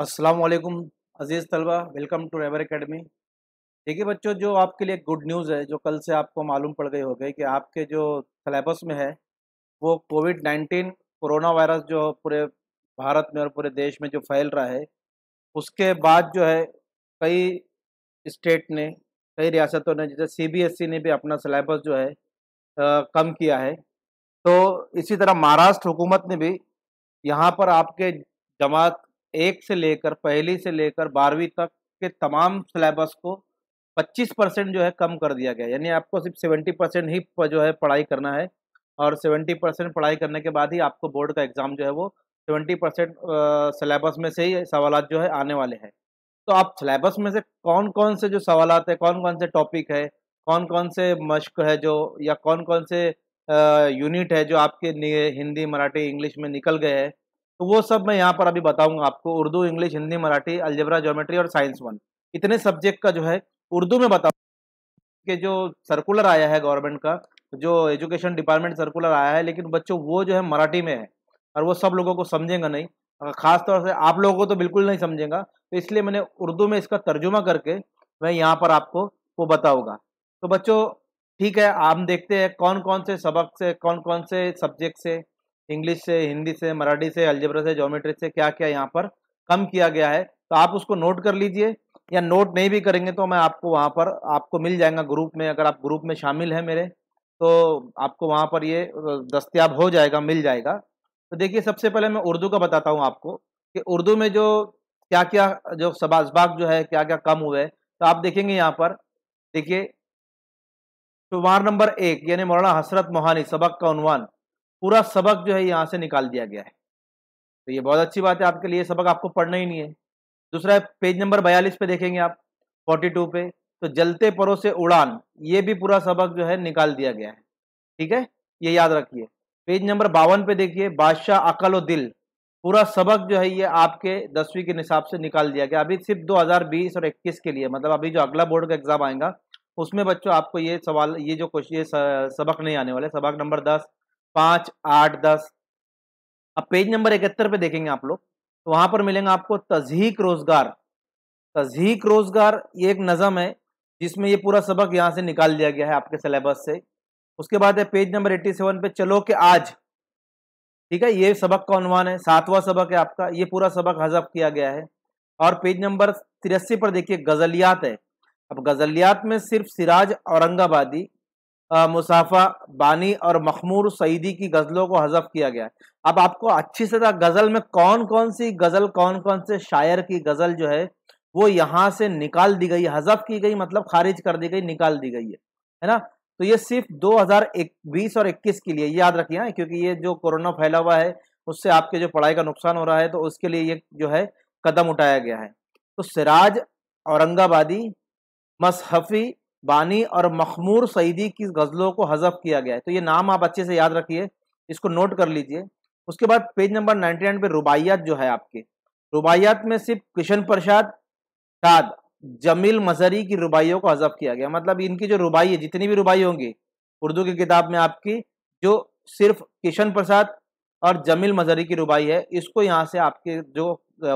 असलकुम अज़ीज़ तलबा welcome to ever academy देखिए बच्चों जो आपके लिए गुड न्यूज़ है जो कल से आपको मालूम पड़ गई हो गई कि आपके जो सलेबस में है वो कोविड नाइन्टीन कोरोना वायरस जो पूरे भारत में और पूरे देश में जो फैल रहा है उसके बाद जो है कई स्टेट ने कई रियासतों ने जैसे सीबीएसई ने भी अपना सलेबस जो है आ, कम किया है तो इसी तरह महाराष्ट्र हुकूमत ने भी यहाँ पर आपके जमात एक से लेकर पहली से लेकर बारहवीं तक के तमाम सिलेबस को 25 परसेंट जो है कम कर दिया गया यानी आपको सिर्फ 70 परसेंट ही जो है पढ़ाई करना है और 70 परसेंट पढ़ाई करने के बाद ही आपको बोर्ड का एग्ज़ाम जो है वो 70 परसेंट सिलेबस में से ही सवाल जो है आने वाले हैं तो आप सिलेबस में से कौन कौन से जो सवाल है कौन कौन से टॉपिक है कौन कौन से मश्क है जो या कौन कौन से यूनिट है जो आपके हिंदी मराठी इंग्लिश में निकल गए हैं तो वो सब मैं यहाँ पर अभी बताऊंगा आपको Urdu English Hindi Marathi algebra geometry और साइंस वन इतने सब्जेक्ट का जो है उर्दू में बताऊँ के जो सर्कुलर आया है गवर्नमेंट का जो एजुकेशन डिपार्टमेंट सर्कुलर आया है लेकिन बच्चों वो जो है मराठी में है और वो सब लोगों को समझेंगे नहीं ख़ास तौर से आप लोगों को तो बिल्कुल नहीं समझेगा तो इसलिए मैंने उर्दू में इसका तर्जुमा करके मैं यहाँ पर आपको वो बताऊँगा तो बच्चों ठीक है हम देखते हैं कौन कौन से सबक से कौन कौन से सब्जेक्ट से इंग्लिश से हिंदी से मराठी से अल्जेब्रा से जोमेट्री से क्या क्या यहाँ पर कम किया गया है तो आप उसको नोट कर लीजिए या नोट नहीं भी करेंगे तो मैं आपको वहाँ पर आपको मिल जाएगा ग्रुप में अगर आप ग्रुप में शामिल हैं मेरे तो आपको वहाँ पर ये दस्तियाब हो जाएगा मिल जाएगा तो देखिए सबसे पहले मैं उर्दू का बताता हूँ आपको कि उर्दू में जो क्या क्या जो सबाजबाग जो है क्या क्या कम हुए तो आप देखेंगे यहाँ पर देखिए शुमार नंबर एक यानी मौलाना हसरत मोहानी सबक का उनवान पूरा सबक जो है यहाँ से निकाल दिया गया है तो ये बहुत अच्छी बात है आपके लिए सबक आपको पढ़ना ही नहीं है दूसरा है पेज नंबर बयालीस पे देखेंगे आप फोर्टी टू पे तो जलते परों से उड़ान ये भी पूरा सबक जो है निकाल दिया गया है ठीक है ये याद रखिए पेज नंबर बावन पे देखिए बादशाह अकल और दिल पूरा सबक जो है ये आपके दसवीं के निसाब से निकाल दिया गया अभी सिर्फ 2020 और 21 के लिए मतलब अभी जो अगला बोर्ड का एग्जाम आएगा उसमें बच्चों आपको ये सवाल ये जो क्वेश्चन सबक नहीं आने वाले सबक नंबर दस पांच आठ दस अब पेज नंबर इकहत्तर पे देखेंगे आप लोग तो वहां पर मिलेंगे आपको तजहीक रोज़गार तजहीक रोज़गार ये एक नज़म है जिसमें ये पूरा सबक यहाँ से निकाल दिया गया है आपके सिलेबस से उसके बाद है पेज नंबर एट्टी सेवन पे चलो कि आज ठीक है ये सबक का अनुमान है सातवां सबक है आपका ये पूरा सबक हजफ किया गया है और पेज नंबर तिरस्सी पर देखिए गज़लियात है अब गज़लियात में सिर्फ सिराज औरंगाबादी मुसाफा बानी और मखमूर सईदी की गज़लों को हजफ किया गया है अब आपको अच्छी से गज़ल में कौन कौन सी गज़ल कौन कौन से शायर की गज़ल जो है वो यहाँ से निकाल दी गई हजफ की गई मतलब खारिज कर दी गई निकाल दी गई है है ना तो ये सिर्फ 2020 और 21 के लिए याद रखिए हाँ, क्योंकि ये जो कोरोना फैला हुआ है उससे आपके जो पढ़ाई का नुकसान हो रहा है तो उसके लिए ये जो है कदम उठाया गया है तो सिराज औरंगाबादी मसहफ़ी बानी और मखमूर सईदी की गज़लों को हजफ किया गया है तो ये नाम आप अच्छे से याद रखिए इसको नोट कर लीजिए उसके बाद पेज नंबर नाइनटी नाइन पे रुबाइयात जो है आपके रुबाइयात में सिर्फ किशन प्रसाद शाद जमील मजहरी की रुबाइयों को हजफ किया गया मतलब इनकी जो रुबाई है जितनी भी रुबाई होंगी उर्दू की किताब में आपकी जो सिर्फ किशन प्रसाद और जमील मजहरी की रुबाई है इसको यहाँ से आपके जो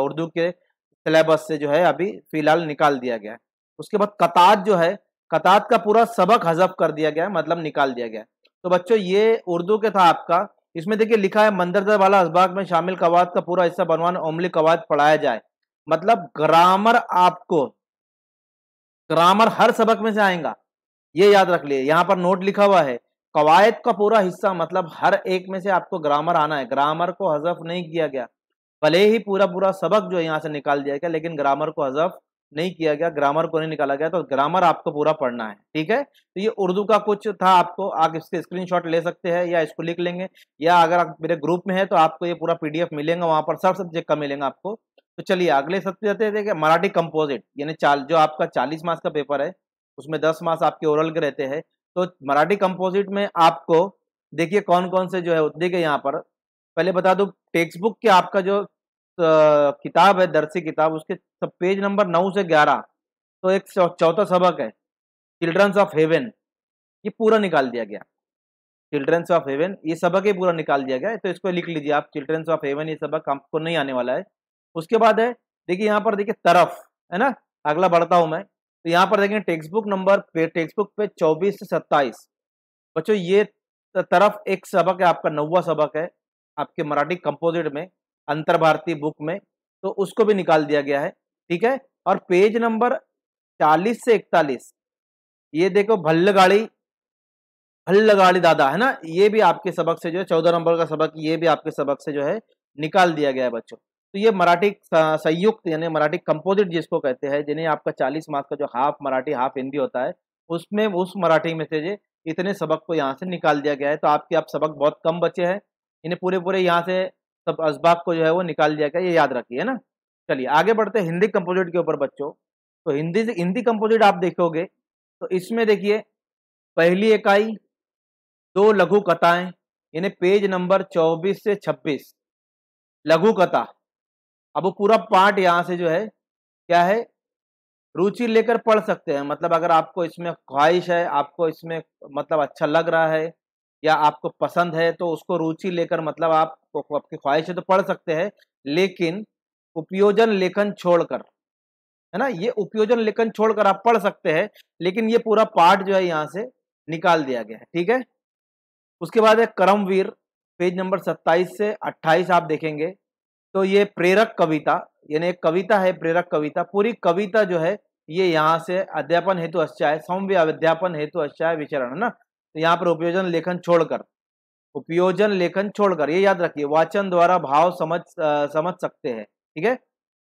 उर्दू के सिलेबस से जो है अभी फ़िलहाल निकाल दिया गया है उसके बाद कतात जो है कतात का पूरा सबक हजफ कर दिया गया है मतलब निकाल दिया गया तो बच्चों ये उर्दू के था आपका इसमें देखिए लिखा है मंदरजा वाला असबाक में शामिल कवाद का पूरा हिस्सा बनवान अमली कवाद पढ़ाया जाए मतलब ग्रामर आपको ग्रामर हर सबक में से आएगा ये याद रख लिए यहाँ पर नोट लिखा हुआ है कवायद का पूरा हिस्सा मतलब हर एक में से आपको ग्रामर आना है ग्रामर को हजफ नहीं किया गया भले ही पूरा पूरा सबक जो यहाँ से निकाल दिया गया लेकिन ग्रामर को हजफ नहीं किया गया ग्रामर को नहीं निकाला गया तो ग्रामर आपको पूरा पढ़ना है ठीक है तो ये उर्दू का कुछ था आपको आप इसके स्क्रीनशॉट ले सकते हैं या इसको लिख लेंगे या अगर आप मेरे ग्रुप में है तो आपको ये पूरा पीडीएफ मिलेगा वहां पर सब सब्जेक्ट का मिलेगा आपको तो चलिए अगले सत्य जाते मराठी कंपोजिट यानी चाल जो आपका चालीस मार्क्स का पेपर है उसमें दस मार्क्स आपके ओरल के रहते हैं तो मराठी कंपोजिट में आपको देखिए कौन कौन से जो है देखिए यहाँ पर पहले बता दो टेक्स्ट बुक के आपका जो किताब है दरसी किताब उसके सब पेज नंबर नौ से ग्यारह तो एक चौथा सबक है चिल्ड्रंस ऑफ हेवन ये पूरा निकाल दिया गया चिल्ड्रंस ऑफ हेवन ये सबक ही पूरा निकाल दिया गया तो इसको लिख लीजिए आप चिल्ड्रंस ऑफ हेवन ये सबक आपको नहीं आने वाला है उसके बाद है देखिए यहाँ पर देखिए तरफ है ना अगला बढ़ता हूँ मैं तो यहाँ पर देखें टेक्स्ट बुक नंबर पे टेक्स्ट बुक पे चौबीस से सत्ताईस बच्चों ये तरफ एक सबक है आपका नौवा सबक है आपके मराठी कंपोजिट में अंतर भारतीय बुक में तो उसको भी निकाल दिया गया है ठीक है और पेज नंबर 40 से 41 ये देखो भल्लगाड़ी भल्लगाड़ी दादा है ना ये भी आपके सबक से जो है चौदह नंबर का सबक ये भी आपके सबक से जो है निकाल दिया गया है बच्चों तो ये मराठी संयुक्त यानी मराठी कंपोजिट जिसको कहते हैं जिन्हें आपका 40 मार्क्स का जो हाफ मराठी हाफ हिंदी होता है उसमें उस मराठी में से इतने सबक को यहाँ से निकाल दिया गया है तो आपके आप सबक बहुत कम बचे हैं इन्हें पूरे पूरे यहाँ से सब इसबाक को जो है वो निकाल दिया गया ये याद रखिए ना चलिए आगे बढ़ते हैं हिंदी कंपोजिट के ऊपर बच्चों तो हिंदी हिंदी कंपोजिट आप देखोगे तो इसमें देखिए पहली इकाई दो लघु कथाएं यानी पेज नंबर 24 से 26 लघु कथा अब वो पूरा पार्ट यहाँ से जो है क्या है रुचि लेकर पढ़ सकते हैं मतलब अगर आपको इसमें ख्वाहिश है आपको इसमें मतलब अच्छा लग रहा है या आपको पसंद है तो उसको रुचि लेकर मतलब आप आपकी ख्वाहिश है तो पढ़ सकते हैं लेकिन उपयोजन लेखन छोड़कर है ना ये उपयोजन लेखन छोड़कर आप पढ़ सकते हैं लेकिन ये पूरा पार्ट जो है यहाँ से निकाल दिया गया है ठीक है उसके बाद है करमवीर पेज नंबर 27 से 28 आप देखेंगे तो ये प्रेरक कविता यानी एक कविता है प्रेरक कविता पूरी कविता जो है ये यहाँ से अध्यापन हेतु है सौम्य अध्यापन हेतु है विचरण है ना तो यहाँ पर उपयोजन लेखन छोड़कर उपयोजन लेखन छोड़कर ये याद रखिए वाचन द्वारा भाव समझ आ, समझ सकते हैं ठीक है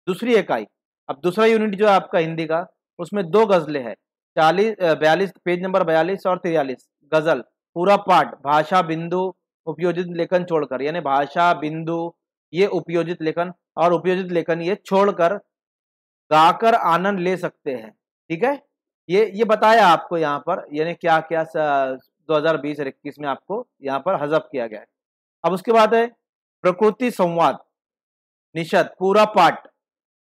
दूसरी इकाई अब दूसरा यूनिट जो है आपका हिंदी का उसमें दो गजलें हैं चालीस बयालीस पेज नंबर बयालीस और तिरयालीस गजल पूरा पाठ भाषा बिंदु उपयोजित लेखन छोड़कर यानी भाषा बिंदु ये उपयोजित लेखन और उपयोजित लेखन ये छोड़कर गाकर आनंद ले सकते हैं ठीक है ये ये बताया आपको यहाँ पर यानी क्या क्या 2020 और में आपको यहाँ पर हजब किया गया है अब उसके बाद है प्रकृति संवाद निषद पूरा पाठ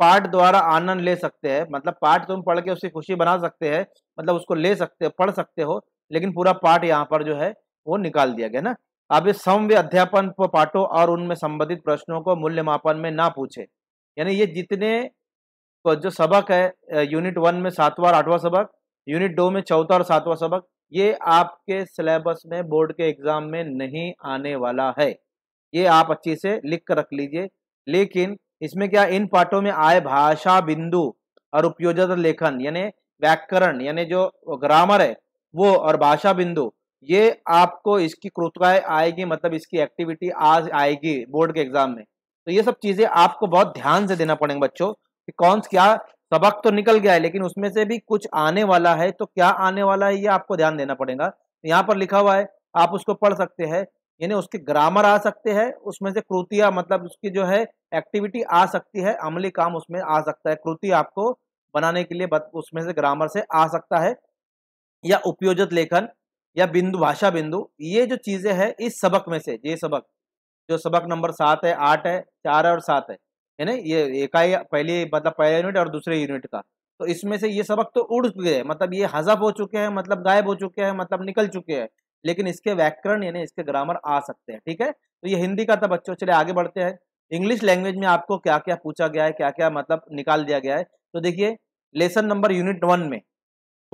पाठ द्वारा आनंद ले सकते हैं मतलब पाठ तुम तो पढ़ के उसकी खुशी बना सकते हैं मतलब उसको ले सकते हो पढ़ सकते हो लेकिन पूरा पाठ यहाँ पर जो है वो निकाल दिया गया ना अब समव्य अध्यापन पाठों और उनमें संबंधित प्रश्नों को मूल्यमापन में ना पूछे यानी ये जितने जो सबक है यूनिट वन में सातवा और आठवां सबक यूनिट दो में चौथा और सातवां सबक ये आपके सिलेबस में बोर्ड के एग्जाम में नहीं आने वाला है ये आप अच्छे से लिख कर रख लीजिए लेकिन इसमें क्या इन पाठों में आए भाषा बिंदु और उपयोजित लेखन यानी व्याकरण यानी जो ग्रामर है वो और भाषा बिंदु ये आपको इसकी क्रुतकाएँ आएगी मतलब इसकी एक्टिविटी आज आएगी बोर्ड के एग्जाम में तो ये सब चीज़ें आपको बहुत ध्यान से देना पड़ेंगे बच्चों कि कौन क्या सबक तो निकल गया है लेकिन उसमें से भी कुछ आने वाला है तो क्या आने वाला है ये आपको ध्यान देना पड़ेगा यहाँ पर लिखा हुआ है आप उसको पढ़ सकते हैं यानी उसके ग्रामर आ सकते हैं उसमें से कृतियाँ मतलब उसकी जो है एक्टिविटी आ सकती है अमली काम उसमें आ सकता है कृति आपको बनाने के लिए उसमें से ग्रामर से आ सकता है या उपयोजित लेखन या बिंदु भाषा बिंदु ये जो चीज़ें हैं इस सबक में से ये सबक जो सबक नंबर सात है आठ है चार है और सात है है ना ये इकाई पहले मतलब पहला यूनिट और दूसरे यूनिट का तो इसमें से ये सबक तो उड़ हैं मतलब ये हजफ हो चुके हैं मतलब गायब हो चुके हैं मतलब निकल चुके हैं लेकिन इसके व्याकरण यानी इसके ग्रामर आ सकते हैं ठीक है तो ये हिंदी का था बच्चों चले आगे बढ़ते हैं इंग्लिश लैंग्वेज में आपको क्या क्या पूछा गया है क्या क्या मतलब निकाल दिया गया है तो देखिए लेसन नंबर यूनिट वन में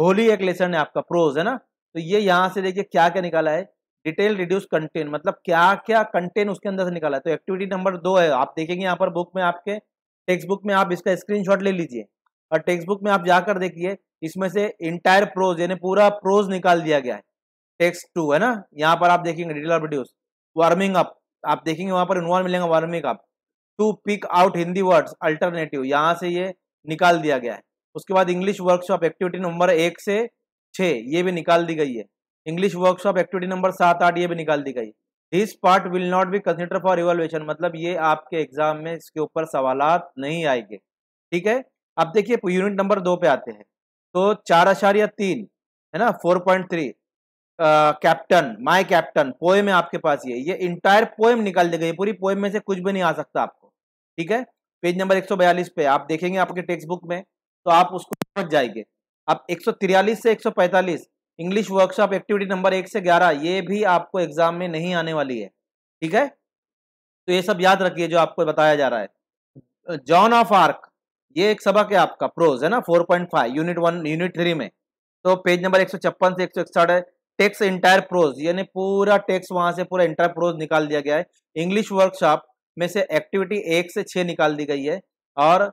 होली एक लेसन है आपका प्रोज है ना तो ये यहाँ से देखिए क्या क्या निकाला है डिटेल रिड्यूस कंटेन मतलब क्या क्या कंटेन उसके अंदर से निकाला है तो एक्टिविटी नंबर दो है आप देखेंगे यहाँ पर बुक में आपके टेक्स्ट बुक में आप इसका स्क्रीनशॉट ले लीजिए और टेक्स्ट बुक में आप जाकर देखिए इसमें से इंटायर प्रोज यानी पूरा प्रोज निकाल दिया गया है टेक्स्ट टू है ना यहाँ पर आप देखेंगे detail of reduce warming up आप देखेंगे वहाँ पर इन्वॉल्व मिलेंगे warming up to pick out Hindi words alternative यहाँ से ये निकाल दिया गया है उसके बाद इंग्लिश वर्कशॉप एक्टिविटी नंबर एक से छः ये भी निकाल दी गई है इंग्लिश वर्कशॉप एक्टिविटी नंबर सात आठ ये भी निकाल दी गई this part will not be consider for evaluation मतलब ये आपके एग्जाम में इसके ऊपर सवाल नहीं आएंगे ठीक है अब देखिए यूनिट नंबर दो पे आते हैं तो चार आशार्य तीन है ना four point three captain my captain poem है आपके पास ये ये इंटायर पोएम निकाल दी गई पूरी पोएम में से कुछ भी नहीं आ सकता आपको ठीक है पेज नंबर एक पे आप देखेंगे आपके टेक्स्ट बुक में तो आप उसको समझ जाएंगे अब एक से एक इंग्लिश वर्कशॉप एक्टिविटी नंबर एक से ग्यारह ये भी आपको एग्जाम में नहीं आने वाली है ठीक है तो ये सब याद रखिए जो आपको बताया जा रहा है जॉन ऑफ आर्क ये एक सबक है आपका प्रोज है ना 4.5 यूनिट वन यूनिट थ्री में तो पेज नंबर एक से एक सौ है टेक्स इंटायर प्रोज यानी पूरा टेक्स वहां से पूरा इंटायर प्रोज निकाल दिया गया है इंग्लिश वर्कशॉप में से एक्टिविटी एक से छः निकाल दी गई है और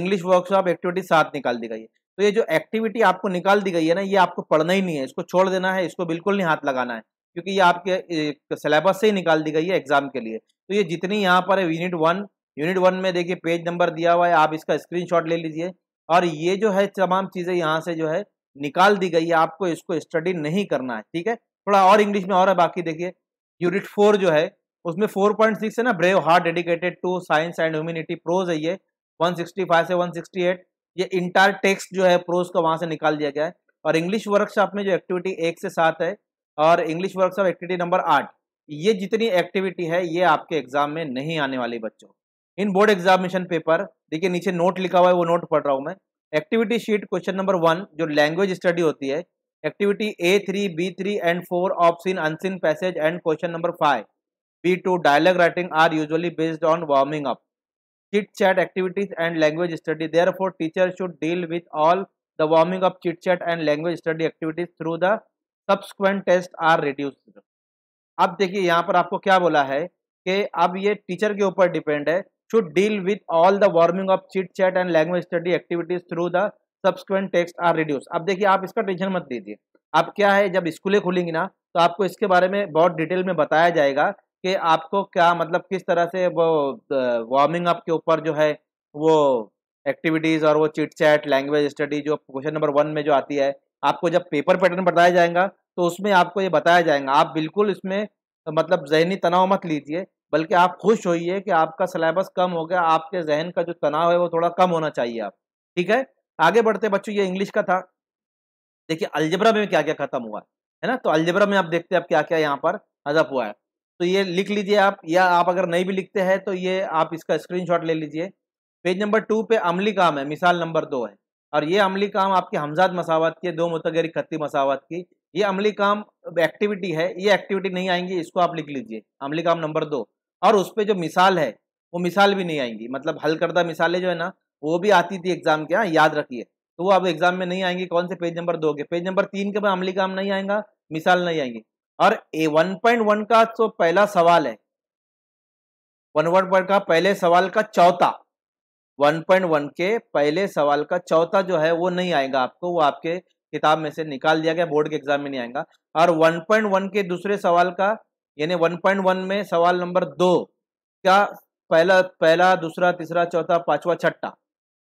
इंग्लिश वर्कशॉप एक्टिविटी सात निकाल दी गई है तो ये जो एक्टिविटी आपको निकाल दी गई है ना ये आपको पढ़ना ही नहीं है इसको छोड़ देना है इसको बिल्कुल नहीं हाथ लगाना है क्योंकि ये आपके सिलेबस से ही निकाल दी गई है एग्जाम के लिए तो ये जितनी यहाँ पर है यूनिट वन यूनिट वन में देखिए पेज नंबर दिया हुआ है आप इसका स्क्रीन ले लीजिए और ये जो है तमाम चीज़ें यहाँ से जो है निकाल दी गई है आपको इसको स्टडी नहीं करना है ठीक है थोड़ा और इंग्लिश में और है बाकी देखिए यूनिट फोर जो है उसमें फोर पॉइंट सिक्स है ना brave heart dedicated to science and humanity prose है ये वन सिक्सटी फाइव से वन सिक्सटी एट ये इंटायर टेक्स्ट जो है प्रोज का वहां से निकाल दिया गया है और इंग्लिश वर्कशॉप में जो एक्टिविटी एक से सात है और इंग्लिश वर्कशॉप एक्टिविटी नंबर आठ ये जितनी एक्टिविटी है ये आपके एग्जाम में नहीं आने वाली बच्चों इन बोर्ड एग्जामिनेशन पेपर देखिए नीचे नोट लिखा हुआ है वो नोट पढ़ रहा हूँ मैं activity sheet question number one जो लैंग्वेज स्टडी होती है activity A three B three and four of seen unseen passage and question number five B two dialogue writing are usually based on warming up chit chat activities and language study therefore teachers should deal with all the warming up chit chat and language study activities through the subsequent test are reduced अब देखिए यहाँ पर आपको क्या बोला है कि अब ये टीचर के ऊपर डिपेंड है should deal with all the warming up chit chat and language study activities through the subsequent text are reduced अब देखिए आप इसका टेंशन मत दीजिए अब क्या है जब स्कूलें खुलेंगी ना तो आपको इसके बारे में बहुत डिटेल में बताया जाएगा कि आपको क्या मतलब किस तरह से वो वार्मिंग अप के ऊपर जो है वो एक्टिविटीज़ और वो चिट चैट लैंग्वेज स्टडी जो क्वेश्चन नंबर वन में जो आती है आपको जब पेपर पैटर्न बताया जाएगा तो उसमें आपको ये बताया जाएगा आप बिल्कुल इसमें मतलब जहनी तनाव मत लीजिए बल्कि आप खुश होइए कि आपका सिलेबस कम हो गया आपके जहन का जो तनाव है वो थोड़ा कम होना चाहिए आप ठीक है आगे बढ़ते बच्चों ये इंग्लिश का था देखिए अलजबरा में क्या क्या खत्म हुआ है ना तो अलजबरा में आप देखते हैं अब क्या क्या यहाँ पर हजफ हुआ है तो ये लिख लीजिए आप या आप अगर नहीं भी लिखते हैं तो ये आप इसका स्क्रीनशॉट ले लीजिए पेज नंबर टू पे अमली काम है मिसाल नंबर दो है और ये अमली काम आपके हमजाद मसावत की दो मतगरी खत्ती मसावत की ये अमली काम एक्टिविटी है ये एक्टिविटी नहीं आएंगी इसको आप लिख लीजिए अमली काम नंबर दो और उस पर जो मिसाल है वो मिसाल भी नहीं आएंगी मतलब हल करदा मिसालें जो है ना वो भी आती थी एग्जाम के यहाँ याद रखिए तो वो अब एग्जाम में नहीं आएंगी कौन से पेज नंबर दो के पेज नंबर तीन के में अमली काम नहीं आएगा मिसाल नहीं आएंगी और ए वन का तो पहला सवाल है वन वन का पहले सवाल का चौथा वन पॉइंट वन के पहले सवाल का चौथा जो है वो नहीं आएगा आपको वो आपके किताब में से निकाल दिया गया बोर्ड के एग्जाम में नहीं आएगा और वन पॉइंट वन के दूसरे सवाल का यानी वन पॉइंट वन में सवाल नंबर दो का पहला पहला दूसरा तीसरा चौथा पांचवा छठा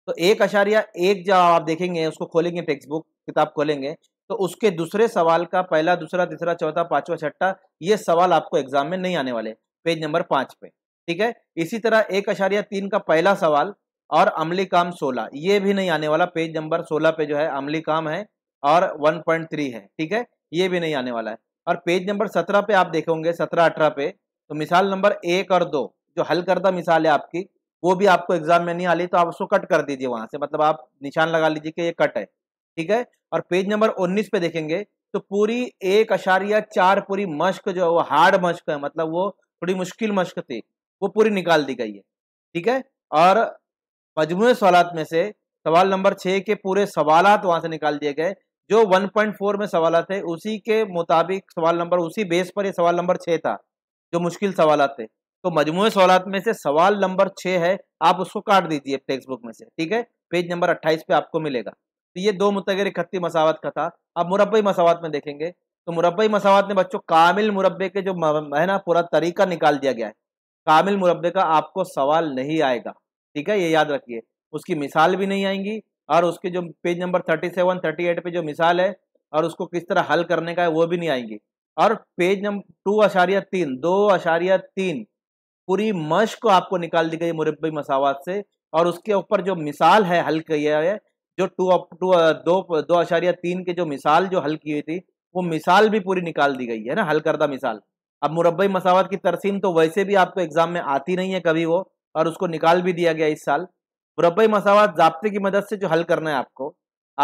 तो एक आशार्य एक जब आप देखेंगे उसको खोलेंगे टेक्स्ट बुक किताब खोलेंगे तो उसके दूसरे सवाल का पहला दूसरा तीसरा चौथा पांचवा छठा ये सवाल आपको एग्जाम में नहीं आने वाले पेज नंबर पांच पे ठीक है इसी तरह एक अशारिया तीन का पहला सवाल और अमली काम सोलह ये भी नहीं आने वाला पेज नंबर सोलह पे जो है अमली काम है और वन पॉइंट थ्री है ठीक है ये भी नहीं आने वाला है और पेज नंबर सत्रह पे आप देखोगे सत्रह अठारह पे तो मिसाल नंबर एक और दो जो हल करदा मिसाल है आपकी वो भी आपको एग्जाम में नहीं आ रही तो आप उसको कट कर दीजिए वहां से मतलब आप निशान लगा लीजिए कि ये कट है ठीक है और पेज नंबर 19 पे देखेंगे तो पूरी एक अशारिया चार पूरी मश्क जो है वो हार्ड मश्क है मतलब वो थोड़ी मुश्किल मश्क थी वो पूरी निकाल दी गई है ठीक है और मजमू सवालत में से सवाल नंबर छः के पूरे सवाल वहाँ से निकाल दिए गए जो 1.4 में सवाल थे उसी के मुताबिक सवाल नंबर उसी बेस पर ये सवाल नंबर छः था जो मुश्किल सवाल थे तो मजमु सवालत में से सवाल नंबर छः है आप उसको काट दीजिए टेक्स्ट बुक में से ठीक है पेज नंबर अट्ठाईस पे आपको मिलेगा तो ये दो मुतगर इकती मसावत का था अब मुरबई मसावत में देखेंगे तो मुरबई मसावत में बच्चों कामिल मुरबे के जो है ना पूरा तरीका निकाल दिया गया है कामिल मुरबे का आपको सवाल नहीं आएगा ठीक है ये याद रखिए उसकी मिसाल भी नहीं आएंगी और उसके जो page number thirty seven thirty eight पे जो मिसाल है और उसको किस तरह हल करने का है वो भी नहीं आएंगी और पेज नंबर टू अशारिया तीन दो अशारिया तीन पूरी मश को आपको निकाल दी गई मुरबई मसावत से और उसके ऊपर जो मिसाल है हल किया है जो टू टू uh, दो दो आशारिया तीन के जो मिसाल जो हल की हुई थी वो मिसाल भी पूरी निकाल दी गई है ना हल करदा मिसाल अब मुरबई मसावत की तरसीम तो वैसे भी आपको एग्जाम में आती नहीं है कभी वो और उसको निकाल भी दिया गया इस साल मुरबई मसावत जबते की मदद से जो हल करना है आपको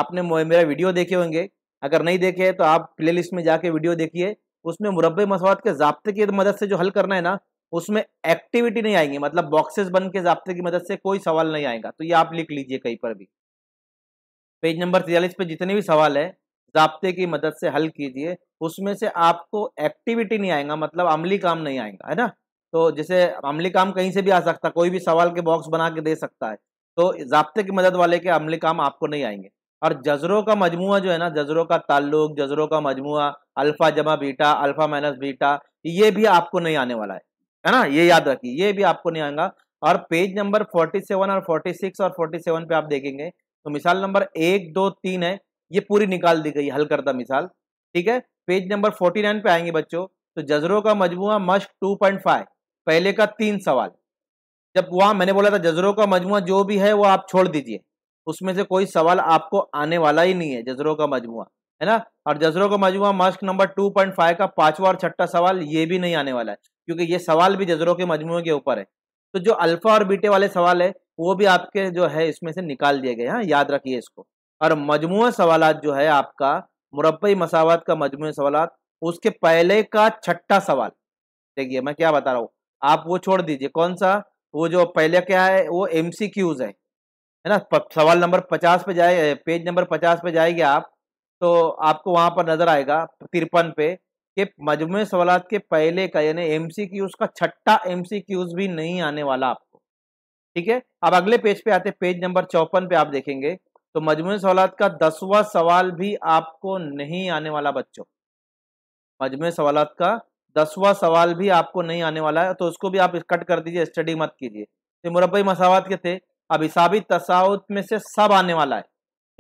आपने मेरा वीडियो देखे होंगे अगर नहीं देखे तो आप प्ले लिस्ट में जाके वीडियो देखिए उसमें मुरबई मसावत के जबते की मदद से जो हल करना है ना उसमें एक्टिविटी नहीं आएंगी मतलब बॉक्सेस बन के जबते की मदद से कोई सवाल नहीं आएगा तो ये आप लिख लीजिए कहीं पर भी पेज नंबर तिरालीस पे जितने भी सवाल है जबते की मदद से हल कीजिए उसमें से आपको एक्टिविटी नहीं आएगा मतलब अमली काम नहीं आएगा है ना तो जैसे अमली काम कहीं से भी आ सकता कोई भी सवाल के बॉक्स बना के दे सकता है तो जबते की मदद वाले के अमली काम आपको नहीं आएंगे और जजरों का मजमु जो है ना जजरों का ताल्लुक जजरों का मजमु अल्फा जमा बीटा अल्फा माइनस बीटा ये भी आपको नहीं आने वाला है है ना ये याद रखिए ये भी आपको नहीं आएगा और पेज नंबर 47 और 46 और 47 पे आप देखेंगे तो मिसाल नंबर एक दो तीन है ये पूरी निकाल दी गई हल करता मिसाल ठीक है पेज नंबर फोर्टी नाइन पे आएंगे बच्चों तो जजरों का मजमू मश्क टू पॉइंट फाइव पहले का तीन सवाल जब वहां मैंने बोला था जजरों का मजमू जो भी है वो आप छोड़ दीजिए उसमें से कोई सवाल आपको आने वाला ही नहीं है जजरों का मजमू है ना और जजरों का मजमू मश्क नंबर टू पॉइंट फाइव का पांचवा और छठा सवाल ये भी नहीं आने वाला है क्योंकि ये सवाल भी जजरों के मजमू के ऊपर है तो जो अल्फा और बीटे वाले सवाल है वो भी आपके जो है इसमें से निकाल दिए गए हैं हाँ, याद रखिए इसको और मजमू सवाल जो है आपका मुरबई मसावत का मजमू सवाल उसके पहले का छठा सवाल देखिए मैं क्या बता रहा हूँ आप वो छोड़ दीजिए कौन सा वो जो पहले क्या है वो एम सी क्यूज है है ना सवाल नंबर पचास पे जाए पेज नंबर पचास पे जाएंगे आप तो आपको वहां पर नजर आएगा तिरपन पे कि मजमू सवाल के पहले का यानी एम सी क्यूज का छठा एम सी क्यूज भी नहीं आने वाला आपको ठीक है अब अगले पेज पे आते पेज नंबर चौपन पे आप देखेंगे तो मजमू सवाल का दसवा सवाल भी आपको नहीं आने वाला बच्चों मजमू सवाल का दसवा सवाल भी आपको नहीं आने वाला है तो उसको भी आप कट कर दीजिए स्टडी मत कीजिए तो मुरबई मसावत के थे अब हिसाबी तसाउत में से सब आने वाला है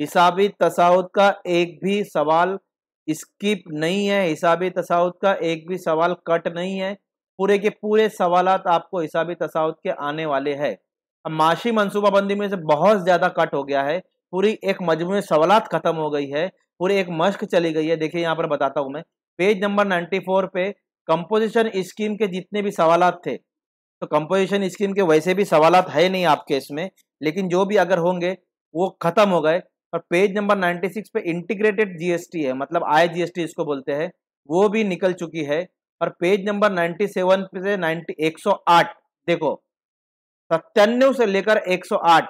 हिसाबी तसाउत का एक भी सवाल स्किप नहीं है हिसाब तसाउद का एक भी सवाल कट नहीं है पूरे के पूरे सवाल आपको हिसाब तसाउद के आने वाले है अब माशी मनसूबाबंदी में से बहुत ज़्यादा कट हो गया है पूरी एक मजमू सवाल ख़त्म हो गई है पूरी एक मश्क चली गई है देखिए यहाँ पर बताता हूँ मैं पेज नंबर 94 पे कंपोजिशन स्कीम के जितने भी सवाल थे तो कंपोजिशन स्कीम के वैसे भी सवाल है नहीं आपके इसमें लेकिन जो भी अगर होंगे वो ख़त्म हो गए और पेज नंबर 96 पे इंटीग्रेटेड जीएसटी है मतलब आई जीएसटी इसको बोलते हैं वो भी निकल चुकी है और पेज नंबर 97 पे 90 108 देखो सत्तानवे से लेकर 108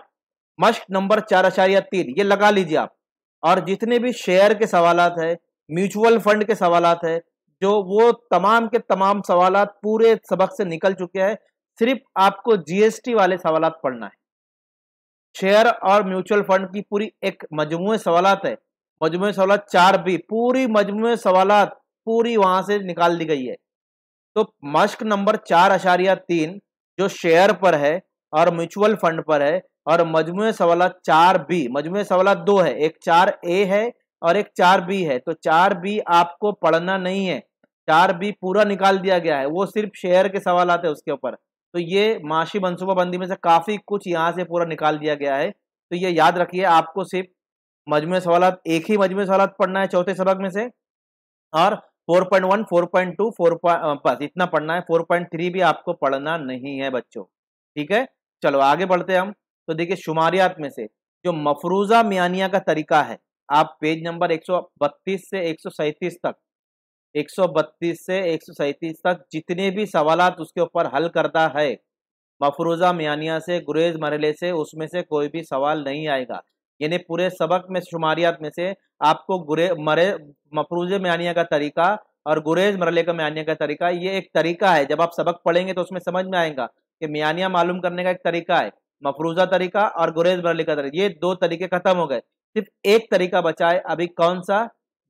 मस्ट नंबर चार आचार्य तीन ये लगा लीजिए आप और जितने भी शेयर के सवाल है म्यूचुअल फंड के सवाल है जो वो तमाम के तमाम सवाल पूरे सबक से निकल चुके हैं सिर्फ आपको जीएसटी वाले सवाल पढ़ना है शेयर और म्यूचुअल फंड की पूरी एक मजमू सवालत है मजमू सवालत चार बी पूरी मजमू सवालत पूरी वहां से निकाल दी गई है तो मश्क नंबर चार अशारिया तीन जो शेयर पर है और म्यूचुअल फंड पर है और मजमू सवालत चार बी मजमू सवालत दो है एक चार ए है और एक चार बी है तो चार बी आपको पढ़ना नहीं है चार बी पूरा निकाल दिया गया है वो सिर्फ शेयर के सवाल आते हैं उसके ऊपर तो ये माशी मनसूबाबंदी में से काफ़ी कुछ यहाँ से पूरा निकाल दिया गया है तो ये याद रखिए आपको सिर्फ मजमू सवाल एक ही मजमू सवाल पढ़ना है चौथे सबक में से और 4.1, 4.2, 4 बस इतना पढ़ना है 4.3 भी आपको पढ़ना नहीं है बच्चों ठीक है चलो आगे बढ़ते हैं हम तो देखिए शुमारियात में से जो मफरूजा मियानिया का तरीका है आप पेज नंबर 132 से एक तक 132 से एक तक जितने भी सवाल उसके ऊपर हल करता है मफरूजा मियानिया से गुरेज मरले से उसमें से कोई भी सवाल नहीं आएगा यानी पूरे सबक में शुमारियात में से आपको गुरे मरे मफरूज मियानिया का तरीका और गुरेज मरले का मियानिया का तरीका ये एक तरीका है जब आप सबक पढ़ेंगे तो उसमें समझ में आएगा कि मियानिया मालूम करने का एक तरीका है मफरूजा तरीका और गुरेज मरले का तरीका ये दो तरीके खत्म हो गए सिर्फ एक तरीका बचा है अभी कौन सा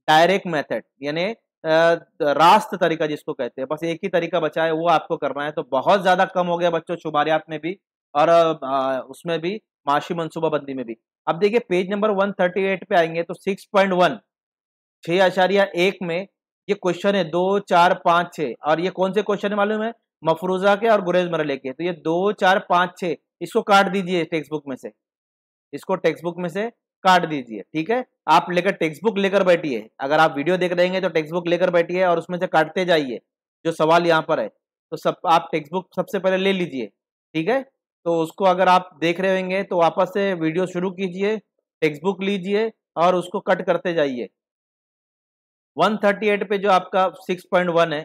डायरेक्ट मैथड यानी रास्त तरीका जिसको कहते हैं बस एक ही तरीका बचा है वो आपको करना है तो बहुत ज़्यादा कम हो गया बच्चों शुमारियात में भी और उसमें भी माशी मनसूबाबंदी में भी अब देखिए पेज नंबर 138 पे आएंगे तो 6.1 पॉइंट वन छः एक में ये क्वेश्चन है दो चार पाँच छः और ये कौन से क्वेश्चन है मालूम है मफरूजा के और गुरेज मरले के तो ये दो चार पाँच छः इसको काट दीजिए टेक्स्ट बुक में से इसको टेक्स्ट बुक में से काट दीजिए ठीक है आप लेकर टेक्स्ट बुक लेकर बैठिए अगर आप वीडियो देख रहे हैं तो टेक्स्ट बुक लेकर बैठिए और उसमें से काटते जाइए जो सवाल यहाँ पर है तो सब आप टेक्स्ट बुक सबसे पहले ले लीजिए ठीक है तो उसको अगर आप देख रहे होंगे तो वापस से वीडियो शुरू कीजिए टेक्स्ट बुक लीजिए और उसको कट करते जाइए 138 पे जो आपका 6.1 है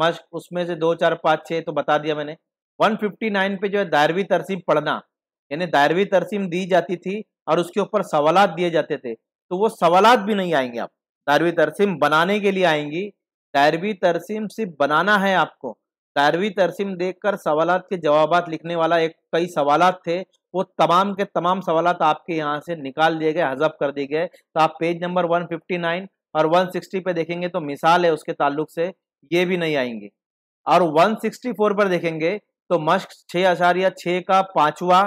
मश्क उसमें से दो चार पाँच छः तो बता दिया मैंने 159 पे जो है दायरवी तरसीम पढ़ना यानी दायरवी तरसीम दी जाती थी और उसके ऊपर सवाल दिए जाते थे तो वो सवालत भी नहीं आएंगे आप दारवी तरसीम बनाने के लिए आएंगी दारवी तरसीम सिर्फ बनाना है आपको दारवी तरसीम देखकर सवालात के जवाब लिखने वाला एक कई सवाल थे वो तमाम के तमाम सवालत आपके यहाँ से निकाल दिए गए हजब कर दिए गए तो आप पेज नंबर 159 और 160 पे देखेंगे तो मिसाल है उसके ताल्लुक से ये भी नहीं आएंगे और 164 पर देखेंगे तो मश्क छः आशारिया छः का पांचवा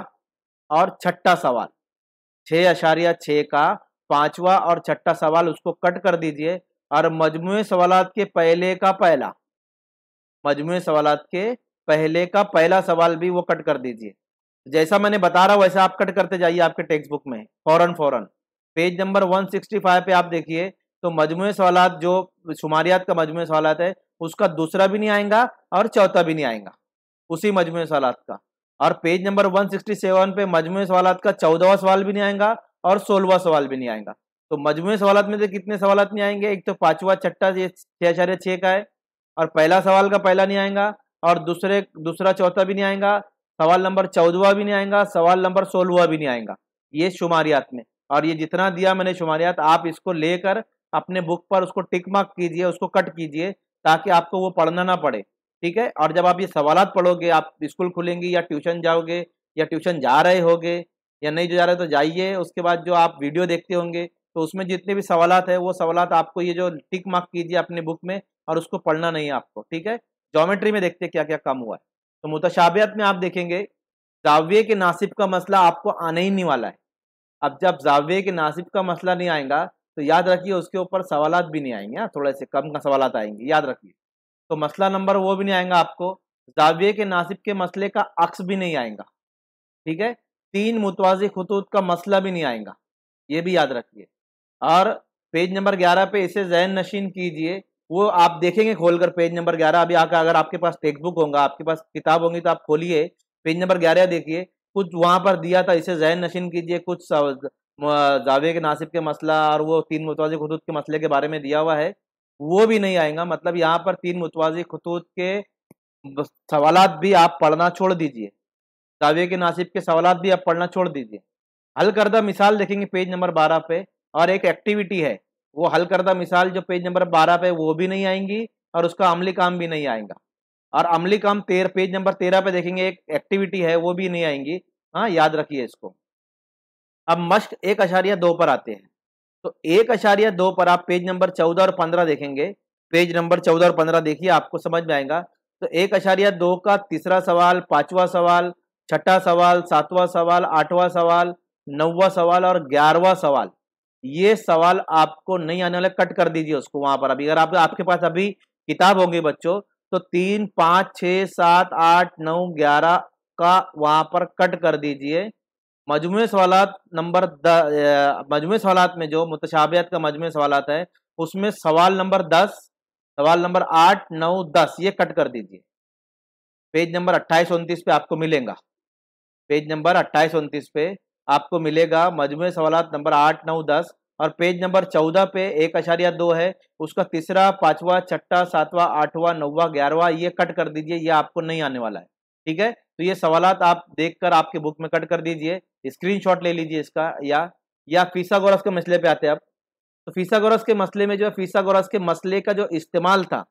और छठा सवाल छः अशारिया छः का पांचवा और छठा सवाल उसको कट कर दीजिए और मजमू सवाल के पहले का पहला मजमू सवाल के पहले का पहला सवाल भी वो कट कर दीजिए जैसा मैंने बता रहा वैसा आप कट करते जाइए आपके टेक्स्ट बुक में फौरन फौरन पेज नंबर 165 पे आप देखिए तो मजमू सवाल जो शुमारियात का मजमू सवाल है उसका दूसरा भी नहीं आएगा और चौथा भी नहीं आएगा उसी मजमू सवाल का और पेज नंबर 167 पे मजमू सवाल का चौदहवा सवाल भी नहीं आएगा और सोलहवा सवाल भी नहीं आएगा तो मजमू सवाल में से कितने सवाल नहीं आएंगे एक तो पांचवा छठा छह आचार्य छः का है और पहला सवाल का पहला नहीं आएगा और दूसरे दूसरा चौथा भी नहीं आएगा सवाल नंबर चौदवा भी नहीं आएगा सवाल नंबर सोलहवा भी नहीं आएगा ये शुमारियात में और ये जितना दिया मैंने शुमारियात आप इसको लेकर अपने बुक पर उसको टिक मार्क कीजिए उसको कट कीजिए ताकि आपको वो पढ़ना ना पड़े ठीक है और जब आप ये सवाल पढ़ोगे आप स्कूल खुलेंगे या ट्यूशन जाओगे या ट्यूशन जा रहे होगे या नहीं जो जा रहे तो जाइए उसके बाद जो आप वीडियो देखते होंगे तो उसमें जितने भी सवाल है वो सवाल आपको ये जो टिक मार्क कीजिए अपने बुक में और उसको पढ़ना नहीं है आपको ठीक है जोमेट्री में देखते क्या क्या कम हुआ है तो मुतशाबियत में आप देखेंगे जाविये के नासिब का मसला आपको आने ही नहीं वाला है अब जब जाविये के नासिब का मसला नहीं आएगा तो याद रखिए उसके ऊपर सवाल भी नहीं आएंगे हाँ, थोड़े से कम का सवाल आएंगे याद रखिए तो मसला नंबर वो भी नहीं आएगा आपको जाविये के नासिब के मसले का अक्स भी नहीं आएगा ठीक है तीन मुतवाजी खतूत का मसला भी नहीं आएगा ये भी याद रखिए और पेज नंबर ग्यारह पे इसे जैन नशीन कीजिए वो आप देखेंगे खोलकर पेज नंबर ग्यारह अभी आकर अगर आपके पास टेक्स्ट बुक होगा आपके पास किताब होगी तो आप खोलिए पेज नंबर ग्यारह देखिए कुछ वहाँ पर दिया था इसे जैन नशीन कीजिए कुछ जावे के नासिब के मसला और वो तीन मुतवाजी खतूत के मसले के बारे में दिया हुआ है वो भी नहीं आएगा मतलब यहाँ पर तीन मुतवाजी खतूत के सवाल भी आप पढ़ना छोड़ दीजिए दावे के नासिब के सवाल भी आप पढ़ना छोड़ दीजिए हल करदा मिसाल देखेंगे पेज नंबर बारह पे और एक एक्टिविटी है वो हल करदा मिसाल जो पेज नंबर बारह पे वो भी नहीं आएंगी और उसका अमली काम भी नहीं आएगा और अमली काम तेरह पेज नंबर तेरह पे देखेंगे एक एक्टिविटी है वो भी नहीं आएंगी हाँ याद रखिए इसको अब मश्क एक अशारिया दो पर आते हैं तो एक अशारिया दो पर आप पेज नंबर चौदह और पंद्रह देखेंगे पेज नंबर चौदह और पंद्रह देखिए आपको समझ में आएगा तो एक अशारिया दो का तीसरा सवाल पांचवा सवाल छठा सवाल सातवां सवाल आठवां सवाल नौवा सवाल और ग्यारहवा सवाल ये सवाल आपको नहीं आने वाले कट कर दीजिए उसको वहां पर अभी अगर आप, आपके पास अभी किताब होगी बच्चों तो तीन पाँच छ सात आठ नौ ग्यारह का वहां पर कट कर दीजिए मजमू सवाल नंबर मजमू सवाल में जो मुतशाबियत का मजमू सवाल है उसमें सवाल नंबर दस सवाल नंबर आठ नौ दस ये कट कर दीजिए पेज नंबर अट्ठाईस उनतीस पे आपको मिलेगा पेज नंबर अट्ठाईस उनतीस पे आपको मिलेगा मजमू सवाल नंबर आठ नौ दस और पेज नंबर चौदह पे एक अशारिया दो है उसका तीसरा पांचवा छठा सातवां आठवां नौवा ग्यारहवा ये कट कर दीजिए ये आपको नहीं आने वाला है ठीक है तो ये सवाल आप देखकर आपके बुक में कट कर दीजिए स्क्रीनशॉट ले लीजिए इसका या या फीसागोरस के मसले पे आते हैं आप तो फीसागोरस के मसले में जो है फीसागोरस के मसले का जो इस्तेमाल था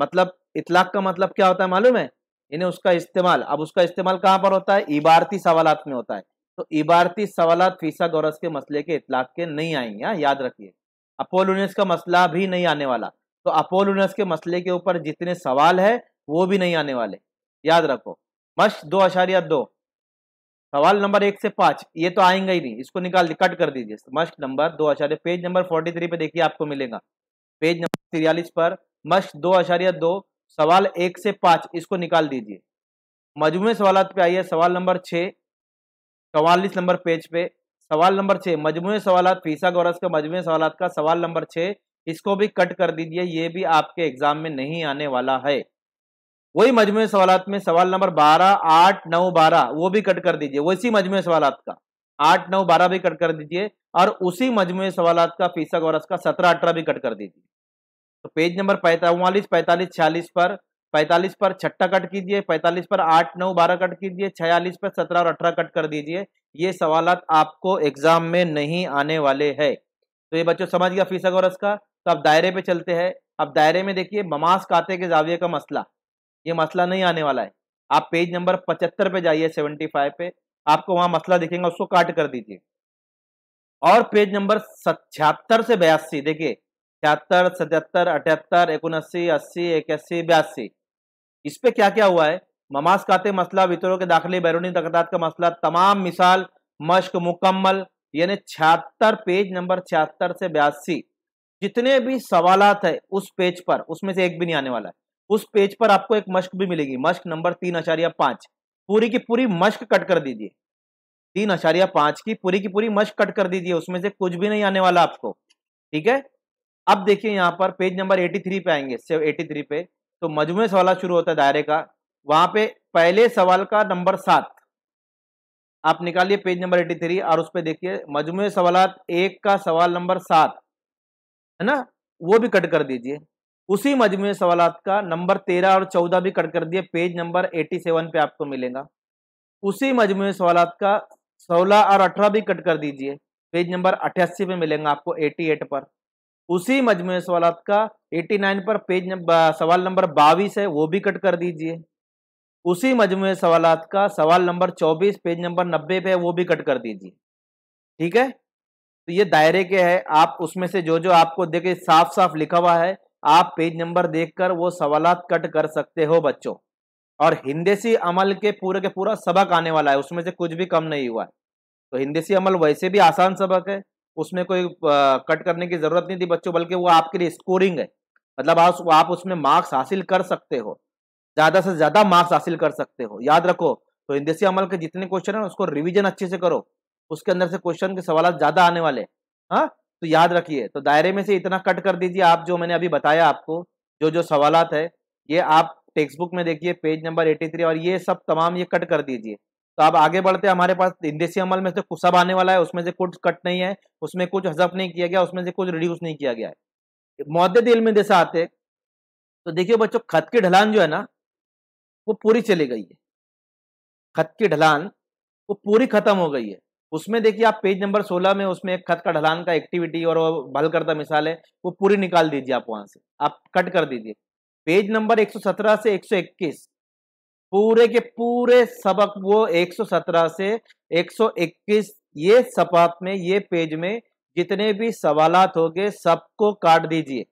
मतलब इतलाक का मतलब क्या होता है मालूम है इन्हें उसका इस्तेमाल अब उसका इस्तेमाल कहाँ पर होता है इबारती सवालत में होता है तो इबारती सवाल फीसा गोरस के मसले के इतलाक के नहीं आएंगे यहाँ याद रखिए अपोलोनियस का मसला भी नहीं आने वाला तो अपोलोनियस के मसले के ऊपर जितने सवाल है वो भी नहीं आने वाले याद रखो मश दो आशारिया दो सवाल नंबर एक से पांच ये तो आएंगे ही नहीं इसको निकाल कट कर दीजिए मश नंबर दो अशार्य पेज नंबर फोर्टी थ्री पे देखिए आपको मिलेगा पेज नंबर तिरयालीस पर मश दो अशार्य दो सवाल एक से पांच इसको निकाल दीजिए मजमू सवाल पे आइए सवाल नंबर छः चौवालीस नंबर पेज पे सवाल नंबर छह मजमू सवाल फीसा गौरस का मजमू सवाल का सवाल नंबर छह इसको भी कट कर दीजिए ये भी आपके एग्जाम में नहीं आने वाला है वही मजमू सवालत में सवाल नंबर बारह आठ नौ बारह वो भी कट कर दीजिए वैसी मजमू सवाल का आठ नौ बारह भी कट कर दीजिए और उसी मजमू सवालत का फीसक वर्ष का सत्रह अठारह भी कट कर दीजिए तो पेज नंबर पैंतालीस पैंतालीस छियालीस पर पैंतालीस पर छठा कट कीजिए पैंतालीस पर आठ नौ बारह कट कीजिए छियालीस पर सत्रह और अठारह कट कर दीजिए ये सवालत आपको एग्जाम में नहीं आने वाले है तो ये बच्चों समझ गया फीसक वर्ष का तो आप दायरे पे चलते हैं अब दायरे में देखिए ममास काते के जाविये का मसला ये मसला नहीं आने वाला है आप पेज नंबर पचहत्तर पे जाइए सेवेंटी फाइव पे आपको वहां मसला दिखेगा उसको काट कर दीजिए और पेज नंबर छिहत्तर से बयासी देखिए छिहत्तर सतहत्तर अठहत्तर एक अस्सी इक्यासी बयासी इस पे क्या क्या हुआ है ममास काते मसला वितरों के दाखिले बैरूनी तकदात का मसला तमाम मिसाल मश्क मुकम्मल यानी छिहत्तर पेज नंबर छिहत्तर से बयासी जितने भी सवालत है उस पेज पर उसमें से एक भी नहीं आने वाला है उस पेज पर आपको एक मश्क भी मिलेगी मश्क नंबर तीन आचार्य पांच पूरी की पूरी मश्क कट कर दीजिए तीन आचार्य पांच की पूरी की पूरी मश्क कट कर दीजिए उसमें से कुछ भी नहीं आने वाला आपको ठीक है अब देखिए यहाँ पर पेज नंबर एटी थ्री पे आएंगे एटी थ्री पे तो मजमु सवाल शुरू होता है दायरे का वहां पे पहले सवाल का नंबर सात आप निकालिए पेज नंबर एटी थ्री और उस पर देखिए मजमू सवाल एक का सवाल नंबर सात है ना वो भी कट कर दीजिए उसी मजमू सवाल का नंबर तेरह और चौदह भी कट कर दिए पेज नंबर एटी सेवन पे आपको मिलेगा उसी मजमू सवाल का सोलह और अठारह भी कट कर दीजिए पेज नंबर अठासी पे मिलेगा आपको एटी एट पर उसी मजमू सवाल का एटी नाइन पर पेज नंबर सवाल नंबर बाईस है वो भी कट कर दीजिए उसी मजमू सवाल का सवाल नंबर चौबीस पेज नंबर नब्बे पे वो भी कट कर दीजिए ठीक है तो ये दायरे के है आप उसमें से जो जो आपको देखे साफ साफ लिखा हुआ है आप पेज नंबर देखकर वो सवाल कट कर सकते हो बच्चों और हिंदी अमल के पूरे के पूरा सबक आने वाला है उसमें से कुछ भी कम नहीं हुआ है तो हिंदेसी अमल वैसे भी आसान सबक है उसमें कोई कट करने की ज़रूरत नहीं थी बच्चों बल्कि वो आपके लिए स्कोरिंग है मतलब आप आप उसमें मार्क्स हासिल कर सकते हो ज़्यादा से ज़्यादा मार्क्स हासिल कर सकते हो याद रखो तो हिंदेसी अमल के जितने क्वेश्चन है उसको रिविजन अच्छे से करो उसके अंदर से क्वेश्चन के सवाल ज़्यादा आने वाले हाँ तो याद रखिए तो दायरे में से इतना कट कर दीजिए आप जो मैंने अभी बताया आपको जो जो सवालत है ये आप टेक्स्ट बुक में देखिए पेज नंबर 83 और ये सब तमाम ये कट कर दीजिए तो आप आगे बढ़ते हमारे पास इंदेसी अमल में से कुसब आने वाला है उसमें से कुछ कट नहीं है उसमें कुछ हजफ नहीं किया गया उसमें से कुछ रिड्यूस नहीं किया गया है मौदे दिल में जैसे आते तो देखिए बच्चों खत की ढलान जो है ना वो पूरी चली गई है खत की ढलान वो पूरी खत्म हो गई है उसमें देखिए आप पेज नंबर 16 में उसमें एक खत का ढलान का एक्टिविटी और बल करता मिसाल है वो पूरी निकाल दीजिए आप वहां से आप कट कर दीजिए पेज नंबर 117 से 121 पूरे के पूरे सबक वो 117 से 121 ये सपात में ये पेज में जितने भी सवालत हो गए सबको काट दीजिए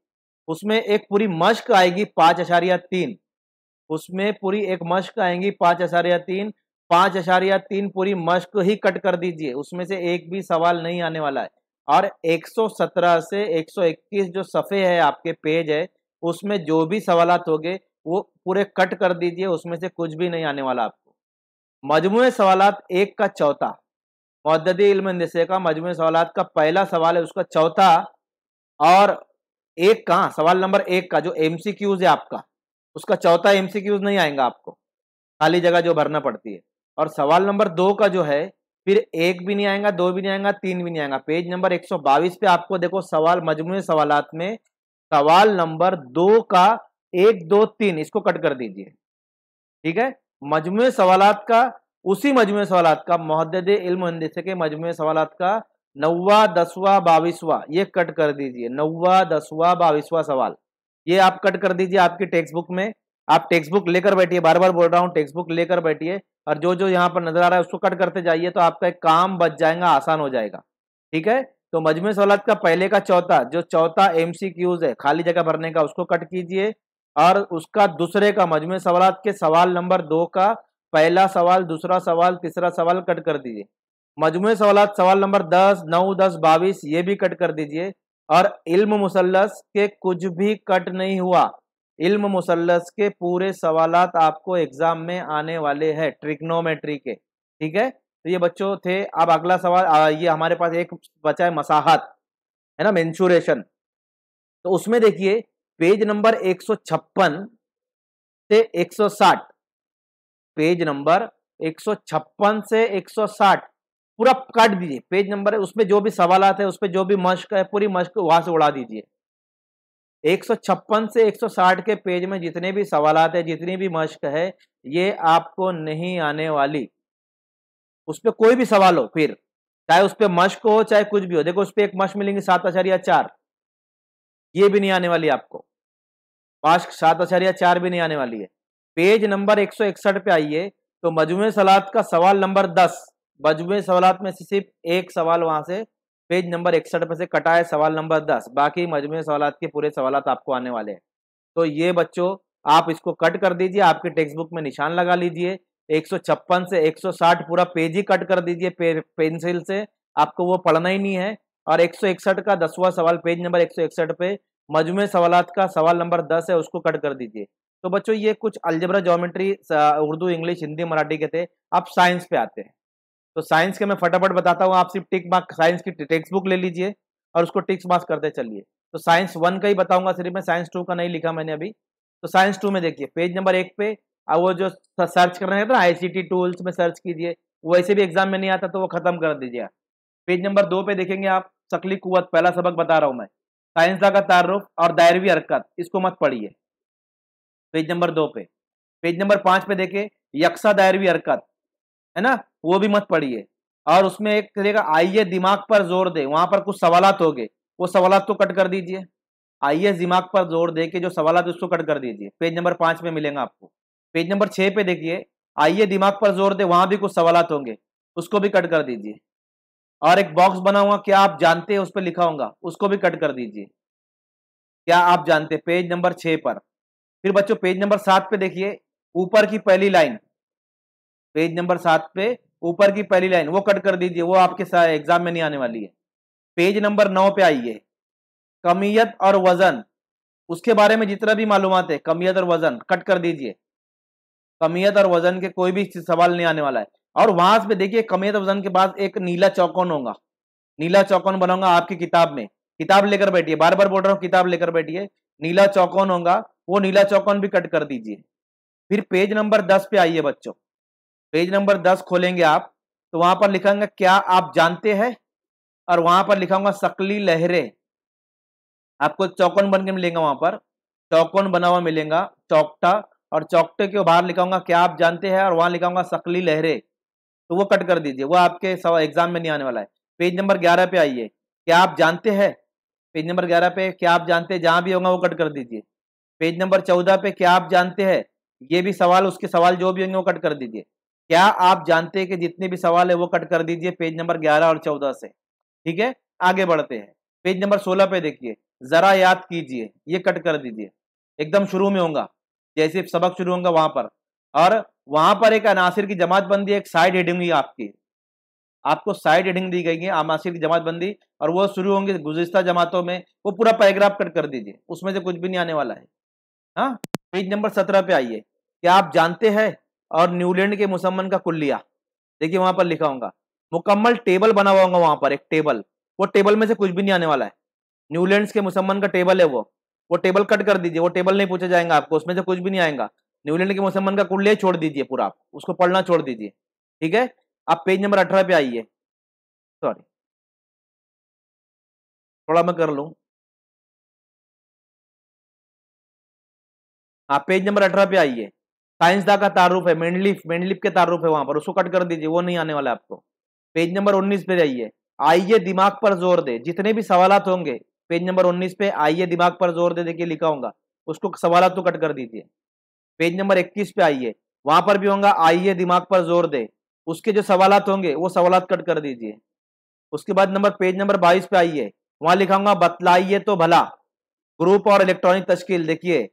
उसमें एक पूरी मश्क आएगी पाँच अशारिया तीन उसमें पूरी एक मश्क आएगी पाँच अशारिया तीन पांच अशारिया तीन पूरी मश्क ही कट कर दीजिए उसमें से एक भी सवाल नहीं आने वाला है और 117 से 121 जो सफ़े है आपके पेज है उसमें जो भी सवाल होंगे वो पूरे कट कर दीजिए उसमें से कुछ भी नहीं आने वाला आपको मजमू सवाल एक का चौथा मददी इल्म नशे का मजमू सवाल का पहला सवाल है उसका चौथा और एक कहाँ सवाल नंबर एक का जो एम है आपका उसका चौथा एम नहीं आएगा आपको खाली जगह जो भरना पड़ती है और सवाल नंबर दो का जो है फिर एक भी नहीं आएगा दो भी नहीं आएगा तीन भी नहीं आएगा पेज नंबर 122 पे आपको देखो सवाल मजमू सवालत में सवाल नंबर दो का एक दो तीन इसको कट कर दीजिए ठीक है मजमू सवाल का उसी मजमू सवाल का मोहद्द इल्म के मजमू सवाल का नौवा दसवा बाविसवा ये कट कर दीजिए नौवा दसवा बाविसवा सवाल ये आप कट कर दीजिए आपकी टेक्स्ट बुक में आप टेक्स्ट बुक लेकर बैठिए बार बार बोल रहा हूँ टेक्स्ट बुक लेकर बैठिए और जो जो यहाँ पर नजर आ रहा है उसको कट करते जाइए तो आपका एक काम बच जाएगा आसान हो जाएगा ठीक है तो मजमे सवालत का पहले का चौथा जो चौथा एम है खाली जगह भरने का उसको कट कीजिए और उसका दूसरे का मजमे सवालत के सवाल नंबर दो का पहला सवाल दूसरा सवाल तीसरा सवाल कट कर दीजिए मजमू सवालत सवाल नंबर दस नौ दस बाईस ये भी कट कर दीजिए और इल्म मुसलस के कुछ भी कट नहीं हुआ इल्म मुसलस के पूरे सवाल आपको एग्जाम में आने वाले हैं ट्रिग्नोमेट्री के ठीक है तो ये बच्चों थे अब अगला सवाल आ, ये हमारे पास एक बचा है मसाहत है ना मैं तो उसमें देखिए पेज नंबर 156 से 160 पेज नंबर 156 से 160 पूरा काट दीजिए पेज नंबर है उसमें जो भी सवाल है उस पर जो भी मश्क है पूरी मश्क वहां से उड़ा दीजिए 156 से 160 के पेज में जितने भी सवाल है जितनी भी मश्क है ये आपको नहीं आने वाली उस पर कोई भी सवाल हो फिर चाहे उस पर मश्क हो चाहे कुछ भी हो देखो उस पर एक मश्क मिलेंगे सात आचार्य चार ये भी नहीं आने वाली आपको मश्क सात आचार्य चार भी नहीं आने वाली है पेज नंबर एक पे आइए तो मजमू सलाद का सवाल नंबर दस मजमू सवालत में से सिर्फ एक सवाल वहां से पेज नंबर इकसठ पर से कटा है सवाल नंबर दस बाकी मजमू सवाल के पूरे सवाल आपको आने वाले हैं तो ये बच्चों आप इसको कट कर दीजिए आपके टेक्स्ट बुक में निशान लगा लीजिए एक से एक पूरा पेज ही कट कर दीजिए पे, पेंसिल से आपको वो पढ़ना ही नहीं है और एक का दसवा सवाल पेज नंबर एक पे मजमू सवाल का सवाल नंबर दस है उसको कट कर दीजिए तो बच्चों ये कुछ algebra geometry Urdu English Hindi Marathi के थे अब साइंस पे आते हैं तो साइंस के मैं फटाफट बताता हूँ आप सिर्फ टिक मार्क साइंस की टेक्स्ट बुक ले लीजिए और उसको टिक्स मार्क्स करते चलिए तो साइंस वन का ही बताऊंगा सिर्फ मैं साइंस टू का नहीं लिखा मैंने अभी तो साइंस टू में देखिए पेज नंबर एक पे और वो जो सर्च करना है ना आई सी टी टूल्स में सर्च कीजिए वैसे भी एग्जाम में नहीं आता तो वो खत्म कर दीजिए पेज नंबर दो पे देखेंगे आप सकली कुत पहला सबक बता रहा हूँ मैं साइंस का तारुफ और दायरवी हरकत इसको मत पढ़िए पेज नंबर दो पे पेज नंबर पाँच पे देखे यक्सा दायरवी हरकत है ना वो भी मत पढ़िए और उसमें एक करेगा आइए दिमाग पर जोर दे वहां पर कुछ सवाल हो गए वो सवाल तो कट कर दीजिए आइए दिमाग पर जोर दे के जो सवाल है उसको कट कर दीजिए पेज नंबर पांच में मिलेंगे आपको पेज नंबर छह पे देखिए आइए दिमाग पर जोर दे वहां भी कुछ सवाल होंगे उसको भी कट कर दीजिए और एक बॉक्स बना हुआ क्या आप जानते हैं उस पर लिखा होगा उसको भी कट कर दीजिए क्या आप जानते पेज नंबर छह पर फिर बच्चों पेज नंबर सात पे देखिए ऊपर की पहली लाइन पेज नंबर सात पे ऊपर की पहली लाइन वो कट कर दीजिए वो आपके एग्जाम में नहीं आने वाली है पेज नंबर नौ पे आइए कमियत और वजन उसके बारे में जितना भी मालूम है कमियत और वजन कट कर दीजिए कमियत और वजन के कोई भी सवाल नहीं आने वाला है और वहां पे देखिए कमियत वजन के बाद एक नीला चौकोन होगा नीला चौकोन बनाऊंगा आपकी किताब में किताब लेकर बैठिए बार बार बोल रहा हूँ किताब लेकर बैठिए नीला चौकोन होगा वो नीला चौकोन भी कट कर दीजिए फिर पेज नंबर दस पे आइए बच्चों पेज नंबर दस खोलेंगे आप तो वहां पर लिखाऊंगा क्या आप जानते हैं और वहां पर लिखाऊंगा सकली लहरे आपको चौकोन बन के मिलेगा वहां पर चौकोन बना हुआ मिलेगा चौकटा और चौकटे के बाहर लिखाऊंगा क्या आप जानते हैं और वहां लिखाऊंगा सकली लहरें तो वो कट कर दीजिए वो आपके एग्जाम में नहीं आने वाला है पेज नंबर ग्यारह पे आइए क्या आप जानते हैं पेज नंबर ग्यारह पे क्या आप जानते हैं जहां भी होगा वो कट कर दीजिए पेज नंबर चौदह पे क्या आप जानते हैं ये भी सवाल उसके सवाल जो भी होंगे वो कट कर दीजिए क्या आप जानते हैं कि जितने भी सवाल है वो कट कर दीजिए पेज नंबर ग्यारह और चौदह से ठीक है आगे बढ़ते हैं पेज नंबर सोलह पे देखिए जरा याद कीजिए ये कट कर दीजिए एकदम शुरू में होगा जैसे सबक शुरू होगा वहां पर और वहां पर एक अनासिर की जमात बंदी एक साइड हेडिंग हुई आपकी आपको साइड हेडिंग दी गई है अनासिर की जमात बंदी और वो शुरू होंगे गुजश्ता जमातों में वो पूरा पैराग्राफ कट कर दीजिए उसमें से कुछ भी नहीं आने वाला है हाँ पेज नंबर सत्रह पे आइए क्या आप जानते हैं और न्यूलैंड के मुसम्मन का कुल्लिया देखिए वहां पर लिखा होगा मुकम्मल टेबल बना हुआ होगा वहां पर एक टेबल वो टेबल में से कुछ भी नहीं आने वाला है न्यूलैंड के मुसम्मन का टेबल है वो वो टेबल कट कर दीजिए वो टेबल नहीं पूछा जाएगा आपको उसमें से कुछ भी नहीं आएगा न्यूलैंड के मुसम्मन का कुल्लिया छोड़ दीजिए पूरा आप उसको पढ़ना छोड़ दीजिए ठीक है आप पेज नंबर अठारह पे आइए सॉरी थोड़ा मैं कर लू हाँ पेज नंबर अठारह पे आइए काइंसदा का तारुफ है मेंडलिफ मेंडलिफ के तारुफ है वहां पर उसको कट कर दीजिए वो नहीं आने वाला आपको पेज नंबर उन्नीस पे जाइए आइए दिमाग पर जोर दे जितने भी सवाल होंगे पेज नंबर उन्नीस पे आइए दिमाग पर जोर दे देखिए लिखा होगा उसको सवाल तो कट कर दीजिए पेज नंबर इक्कीस पे आइए वहां पर भी होगा आइए दिमाग पर जोर दे उसके जो सवाल होंगे वो सवाल कट कर दीजिए उसके बाद नंबर पेज नंबर बाईस पे आइए वहां लिखा होगा बतलाइए तो भला ग्रुप और इलेक्ट्रॉनिक तश्कील देखिए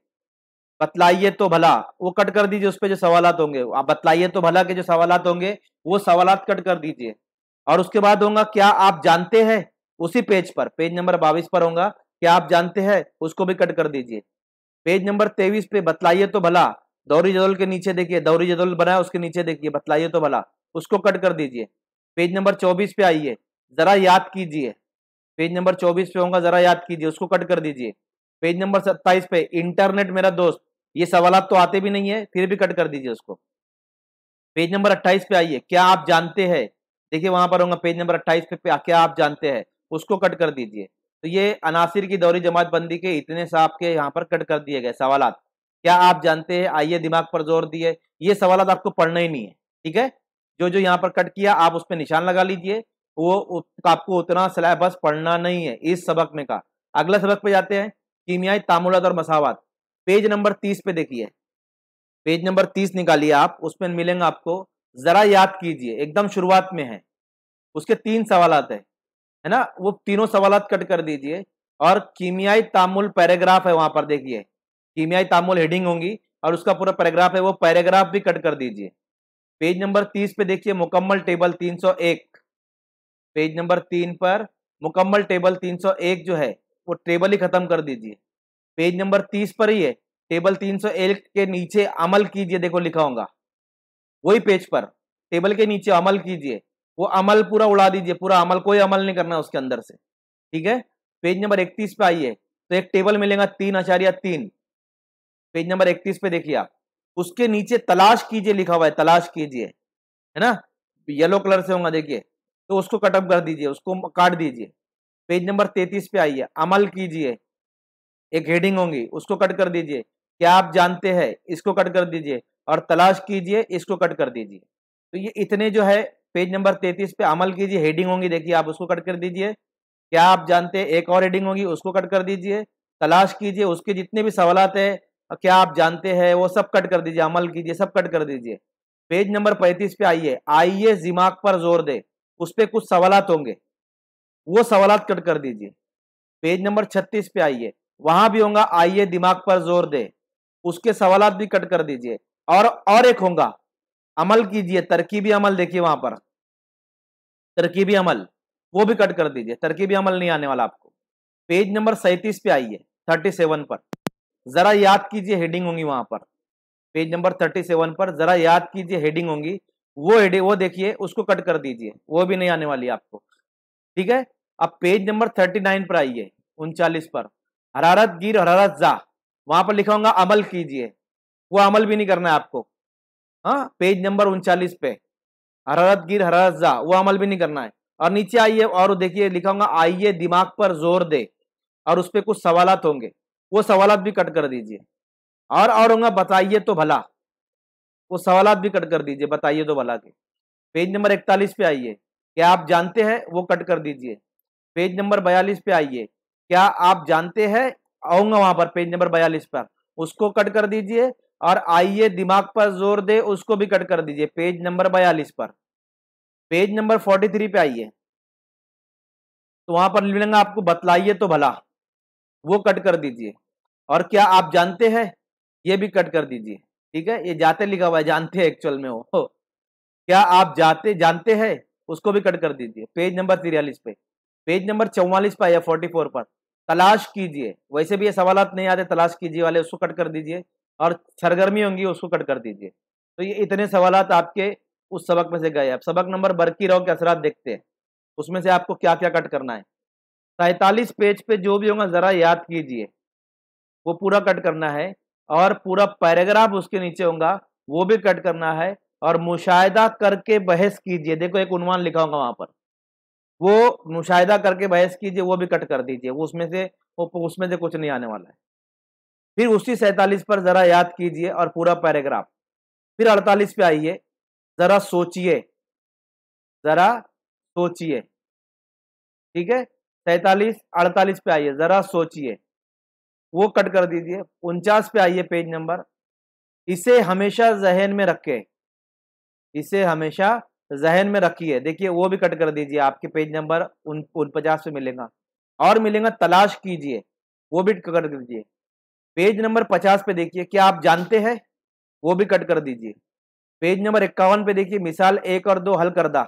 बतलाइए तो भला वो कट कर दीजिए उस पर जो सवाल होंगे आप बतलाइए तो भला के जो सवाल होंगे वो सवाल कट कर दीजिए और उसके बाद होगा क्या आप जानते हैं उसी पेज पर पेज नंबर बाईस पर होगा क्या आप जानते हैं उसको भी कट कर दीजिए पेज नंबर तेईस पे बतलाइए तो भला दौरी जदौल के नीचे देखिए दौरी जदौल बना है उसके नीचे देखिए बतलाइए तो भला उसको कट कर दीजिए पेज नंबर चौबीस पे आइए जरा याद कीजिए पेज नंबर चौबीस पे होगा जरा याद कीजिए उसको कट कर दीजिए पेज नंबर सत्ताईस पे इंटरनेट मेरा दोस्त ये सवाल तो आते भी नहीं है फिर भी कट कर दीजिए उसको पेज नंबर 28 पे आइए क्या आप जानते हैं देखिए वहां पर होगा पेज नंबर 28 पे क्या आप जानते हैं उसको कट कर दीजिए तो ये अनासिर की दौरी जमात बंदी के इतने से आपके यहाँ पर कट कर दिए गए सवाल क्या आप जानते हैं आइए दिमाग पर जोर दिए ये सवाल आपको पढ़ना ही नहीं है ठीक है जो जो यहाँ पर कट किया आप उस पर निशान लगा लीजिए वो आपको उतना सिलेबस पढ़ना नहीं है इस सबक में का अगला सबक पे जाते हैं कीमियाई तामुलत और मसावत पेज नंबर तीस पे देखिए पेज नंबर तीस निकालिए आप उसमें मिलेंगे आपको जरा याद कीजिए एकदम शुरुआत में है उसके तीन सवाल है है ना वो तीनों सवाल कट कर दीजिए और कीमियाई तामुल पैराग्राफ है वहां पर देखिए कीमियाई तामुल हेडिंग होंगी और उसका पूरा पैराग्राफ है वो पैराग्राफ भी कट कर दीजिए पेज नंबर तीस पे देखिए मुकम्मल टेबल तीन सौ एक पेज नंबर तीन पर मुकम्मल टेबल तीन सौ एक जो है वो टेबल ही खत्म कर दीजिए पेज नंबर तीस पर ही है टेबल तीन सौ एक के नीचे अमल कीजिए देखो लिखा होगा वही पेज पर टेबल के नीचे अमल कीजिए वो अमल पूरा उड़ा दीजिए पूरा अमल कोई अमल नहीं करना उसके अंदर से ठीक है पेज नंबर इकतीस पे आइए तो एक टेबल मिलेगा तीन आचार्य तीन पेज नंबर इकतीस पे देखिए आप उसके नीचे तलाश कीजिए लिखा हुआ है तलाश कीजिए है ना येलो कलर से होगा देखिए तो उसको कटअप कर दीजिए उसको काट दीजिए पेज नंबर तैतीस पे आइए अमल कीजिए एक हेडिंग होंगी उसको कट कर दीजिए क्या आप जानते हैं इसको कट कर दीजिए और तलाश कीजिए इसको कट कर दीजिए तो ये इतने जो है पेज नंबर तैतीस पे अमल कीजिए हेडिंग होंगी देखिए आप उसको कट कर दीजिए क्या आप जानते हैं एक और हेडिंग होगी उसको कट कर दीजिए तलाश कीजिए उसके जितने भी सवाल है क्या आप जानते हैं वो सब कट कर दीजिए अमल कीजिए सब कट कर दीजिए पेज नंबर पैंतीस पे आइए आइए दिमाग पर जोर दे उस पर कुछ सवाल होंगे वो सवाल कट कर दीजिए पेज नंबर छत्तीस पे आइए वहां भी होगा आइए दिमाग पर जोर दे उसके सवाल भी कट कर दीजिए और और एक होगा अमल कीजिए तरकीबी अमल देखिए वहां पर तरकीबी अमल वो भी कट कर दीजिए तरकीबी अमल नहीं आने वाला आपको पेज नंबर सैतीस पे आइए थर्टी सेवन पर जरा याद कीजिए हेडिंग होंगी वहां पर पेज नंबर थर्टी सेवन पर जरा याद कीजिए हेडिंग होंगी वो हेडिंग वो देखिए उसको कट कर दीजिए वो भी नहीं आने वाली आपको ठीक है अब पेज नंबर थर्टी नाइन पर आइए उनचालीस पर हरारत गिर हरारत जा वहां पर लिखा होगा अमल कीजिए वो अमल भी नहीं करना है आपको हाँ पेज नंबर उनचालीस पे हरारत गिर हरारत जा वो अमल भी नहीं करना है और नीचे आइए और देखिए लिखा होगा आइए दिमाग पर जोर दे और उस पर कुछ सवाल होंगे वो सवाल भी कट कर दीजिए और और होंगे बताइए तो भला वो सवाल भी कट कर दीजिए बताइए तो भला के पेज नंबर इकतालीस पे आइए क्या आप जानते हैं वो कट कर दीजिए पेज नंबर बयालीस पे आइए क्या आप जानते हैं आऊंगा वहां पर पेज नंबर बयालीस पर उसको कट कर दीजिए और आइए दिमाग पर जोर दे उसको भी कट कर दीजिए पेज नंबर बयालीस पर पेज नंबर फोर्टी थ्री पे आइए तो वहां पर मिलेंगे आपको बतलाइए तो भला वो कट कर दीजिए और क्या आप जानते हैं ये भी कट कर दीजिए ठीक है ये जाते लिखा हुआ है जानते हैं एक्चुअल में वो क्या आप जाते जानते हैं उसको भी कट कर दीजिए पेज नंबर तिरयालीस पे पेज नंबर चौवालीस पे आया फोर्टी फोर पर तलाश कीजिए वैसे भी ये सवाल नहीं आते तलाश कीजिए वाले उसको कट कर दीजिए और सरगर्मी होंगी उसको कट कर दीजिए तो ये इतने सवाल आपके उस सबक में से गए अब सबक नंबर बरकी रहो के असरात देखते हैं उसमें से आपको क्या क्या कट करना है सैतालीस पेज पे जो भी होगा ज़रा याद कीजिए वो पूरा कट करना है और पूरा पैराग्राफ उसके नीचे होगा वो भी कट करना है और मुशाह करके बहस कीजिए देखो एक उन्वान लिखा होगा वहाँ पर वो मुशाहिदा करके बहस कीजिए वो भी कट कर दीजिए वो उसमें से वो उसमें से कुछ नहीं आने वाला है फिर उसी सैतालीस पर ज़रा याद कीजिए और पूरा पैराग्राफ फिर अड़तालीस पे आइए ज़रा सोचिए ज़रा सोचिए ठीक है सैतालीस अड़तालीस पे आइए ज़रा सोचिए वो कट कर दीजिए उनचास पे आइए पेज नंबर इसे हमेशा जहन में रखे इसे हमेशा जहन में रखिए देखिए वो भी कट कर दीजिए आपके पेज नंबर उन उनपचास पे मिलेगा और मिलेगा तलाश कीजिए वो भी कट कर दीजिए पेज नंबर पचास पे देखिए क्या आप जानते हैं वो भी कट कर दीजिए पेज नंबर इक्यावन पे देखिए मिसाल एक और दो हल करदा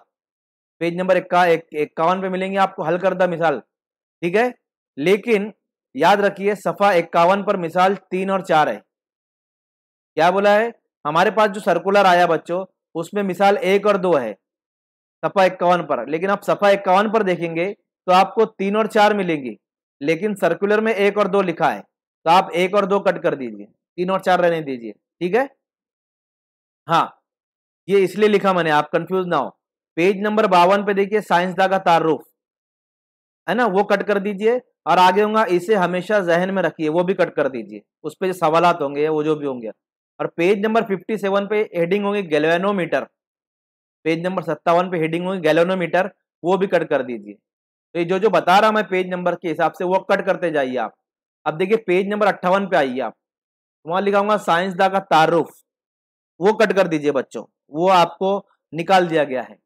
पेज नंबर इक्यावन पे मिलेंगे आपको हल करदा मिसाल ठीक है लेकिन याद रखिए सफा इक्यावन पर मिसाल तीन और चार है क्या बोला है हमारे पास जो सर्कुलर आया बच्चों उसमें मिसाल एक और दो है सफा इक्यावन पर लेकिन आप सफा इक्यावन पर देखेंगे तो आपको तीन और चार मिलेंगी लेकिन सर्कुलर में एक और दो लिखा है तो आप एक और दो कट कर दीजिए तीन और चार रहने दीजिए ठीक है हाँ ये इसलिए लिखा मैंने आप कंफ्यूज ना हो पेज नंबर बावन पे देखिए साइंस दा का तारुफ है ना वो कट कर दीजिए और आगे होगा इसे हमेशा जहन में रखिए वो भी कट कर दीजिए उस पर जो सवालत होंगे वो जो भी होंगे और पेज नंबर 57 पे हेडिंग होगी गैल्वेनोमीटर पेज नंबर सत्तावन पे हेडिंग होगी गैल्वेनोमीटर वो भी कट कर दीजिए तो ये जो जो बता रहा मैं पेज नंबर के हिसाब से वो कट करते जाइए आप अब देखिए पेज नंबर अट्ठावन पे आइए आप वहाँ लिखा होगा साइंस दा का तारुफ वो कट कर दीजिए बच्चों वो आपको निकाल दिया गया है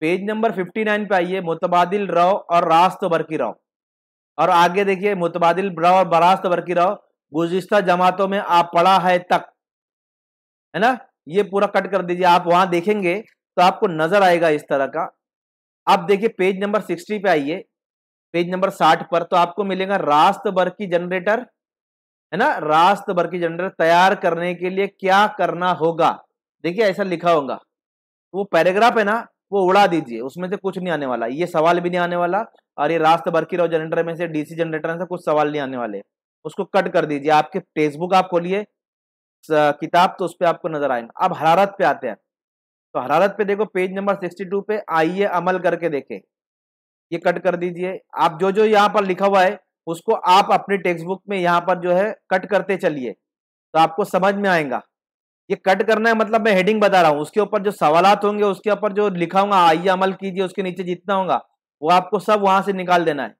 पेज नंबर 59 पे आइए मुतबादिल रव और रास्त की रव और आगे देखिए मुतबादिल रव और बरास्तबर की रव गुजश्ता जमातों में आप पढ़ा है तक है ना ये पूरा कट कर दीजिए आप वहां देखेंगे तो आपको नजर आएगा इस तरह का आप देखिए पेज नंबर सिक्सटी पे आइए पेज नंबर साठ पर तो आपको मिलेगा रास्त की जनरेटर है ना रास्त की जनरेटर तैयार करने के लिए क्या करना होगा देखिए ऐसा लिखा होगा तो वो पैराग्राफ है ना वो उड़ा दीजिए उसमें से कुछ नहीं आने वाला ये सवाल भी नहीं आने वाला और ये रास्त की जनरेटर में से डीसी जनरेटर में से कुछ सवाल नहीं आने वाले उसको कट कर दीजिए आपके फेसबुक आप खोलिए किताब तो उस पर आपको नजर आएगा अब हरारत पे आते हैं तो हरारत पे देखो पेज नंबर 62 पे आइए अमल करके देखें ये कट कर दीजिए आप जो जो यहाँ पर लिखा हुआ है उसको आप अपने टेक्स्ट बुक में यहाँ पर जो है कट करते चलिए तो आपको समझ में आएगा ये कट करना है मतलब मैं हेडिंग बता रहा हूँ उसके ऊपर जो सवालत होंगे उसके ऊपर जो लिखा होगा आइए अमल कीजिए उसके नीचे जितना होगा वो आपको सब वहां से निकाल देना है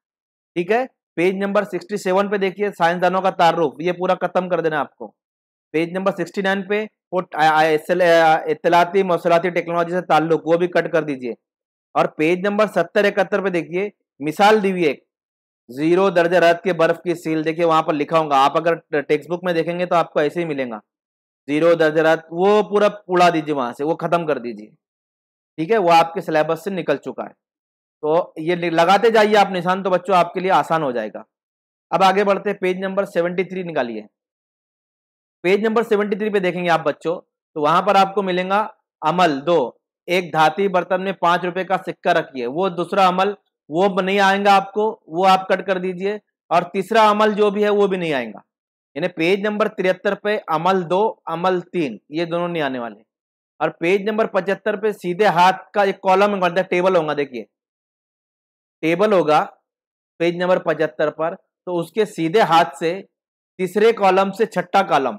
ठीक है पेज नंबर 67 पे देखिए साइंसदानों का तारुफ ये पूरा खत्म कर देना आपको पेज नंबर सिक्सटी नाइन पे वो इतलाती मौसलाती टेक्नोलॉजी से ताल्लुक वो भी कट कर दीजिए और पेज नंबर सत्तर इकहत्तर पे देखिए मिसाल दी हुई एक जीरो दर्ज रात के बर्फ की सील देखिए वहां पर लिखा होगा आप अगर टेक्स्ट बुक में देखेंगे तो आपको ऐसे ही मिलेगा जीरो दर्ज रात वो पूरा उड़ा दीजिए वहां से वो खत्म कर दीजिए ठीक है वो आपके सिलेबस से निकल चुका है तो ये लगाते जाइए आप निशान तो बच्चों आपके लिए आसान हो जाएगा अब आगे बढ़ते पेज नंबर सेवेंटी थ्री निकालिए पेज नंबर सेवेंटी थ्री पे देखेंगे आप बच्चों तो वहां पर आपको मिलेगा अमल दो एक धाती बर्तन में पांच रुपए का सिक्का रखिए वो दूसरा अमल वो नहीं आएगा आपको वो आप कट कर दीजिए और तीसरा अमल जो भी है वो भी नहीं आएगा यानी पेज नंबर तिहत्तर पे अमल दो अमल तीन ये दोनों नहीं आने वाले और पेज नंबर पचहत्तर पे सीधे हाथ का एक कॉलम टेबल होगा देखिए टेबल होगा पेज नंबर पचहत्तर पर तो उसके सीधे हाथ से तीसरे कॉलम से छठा कॉलम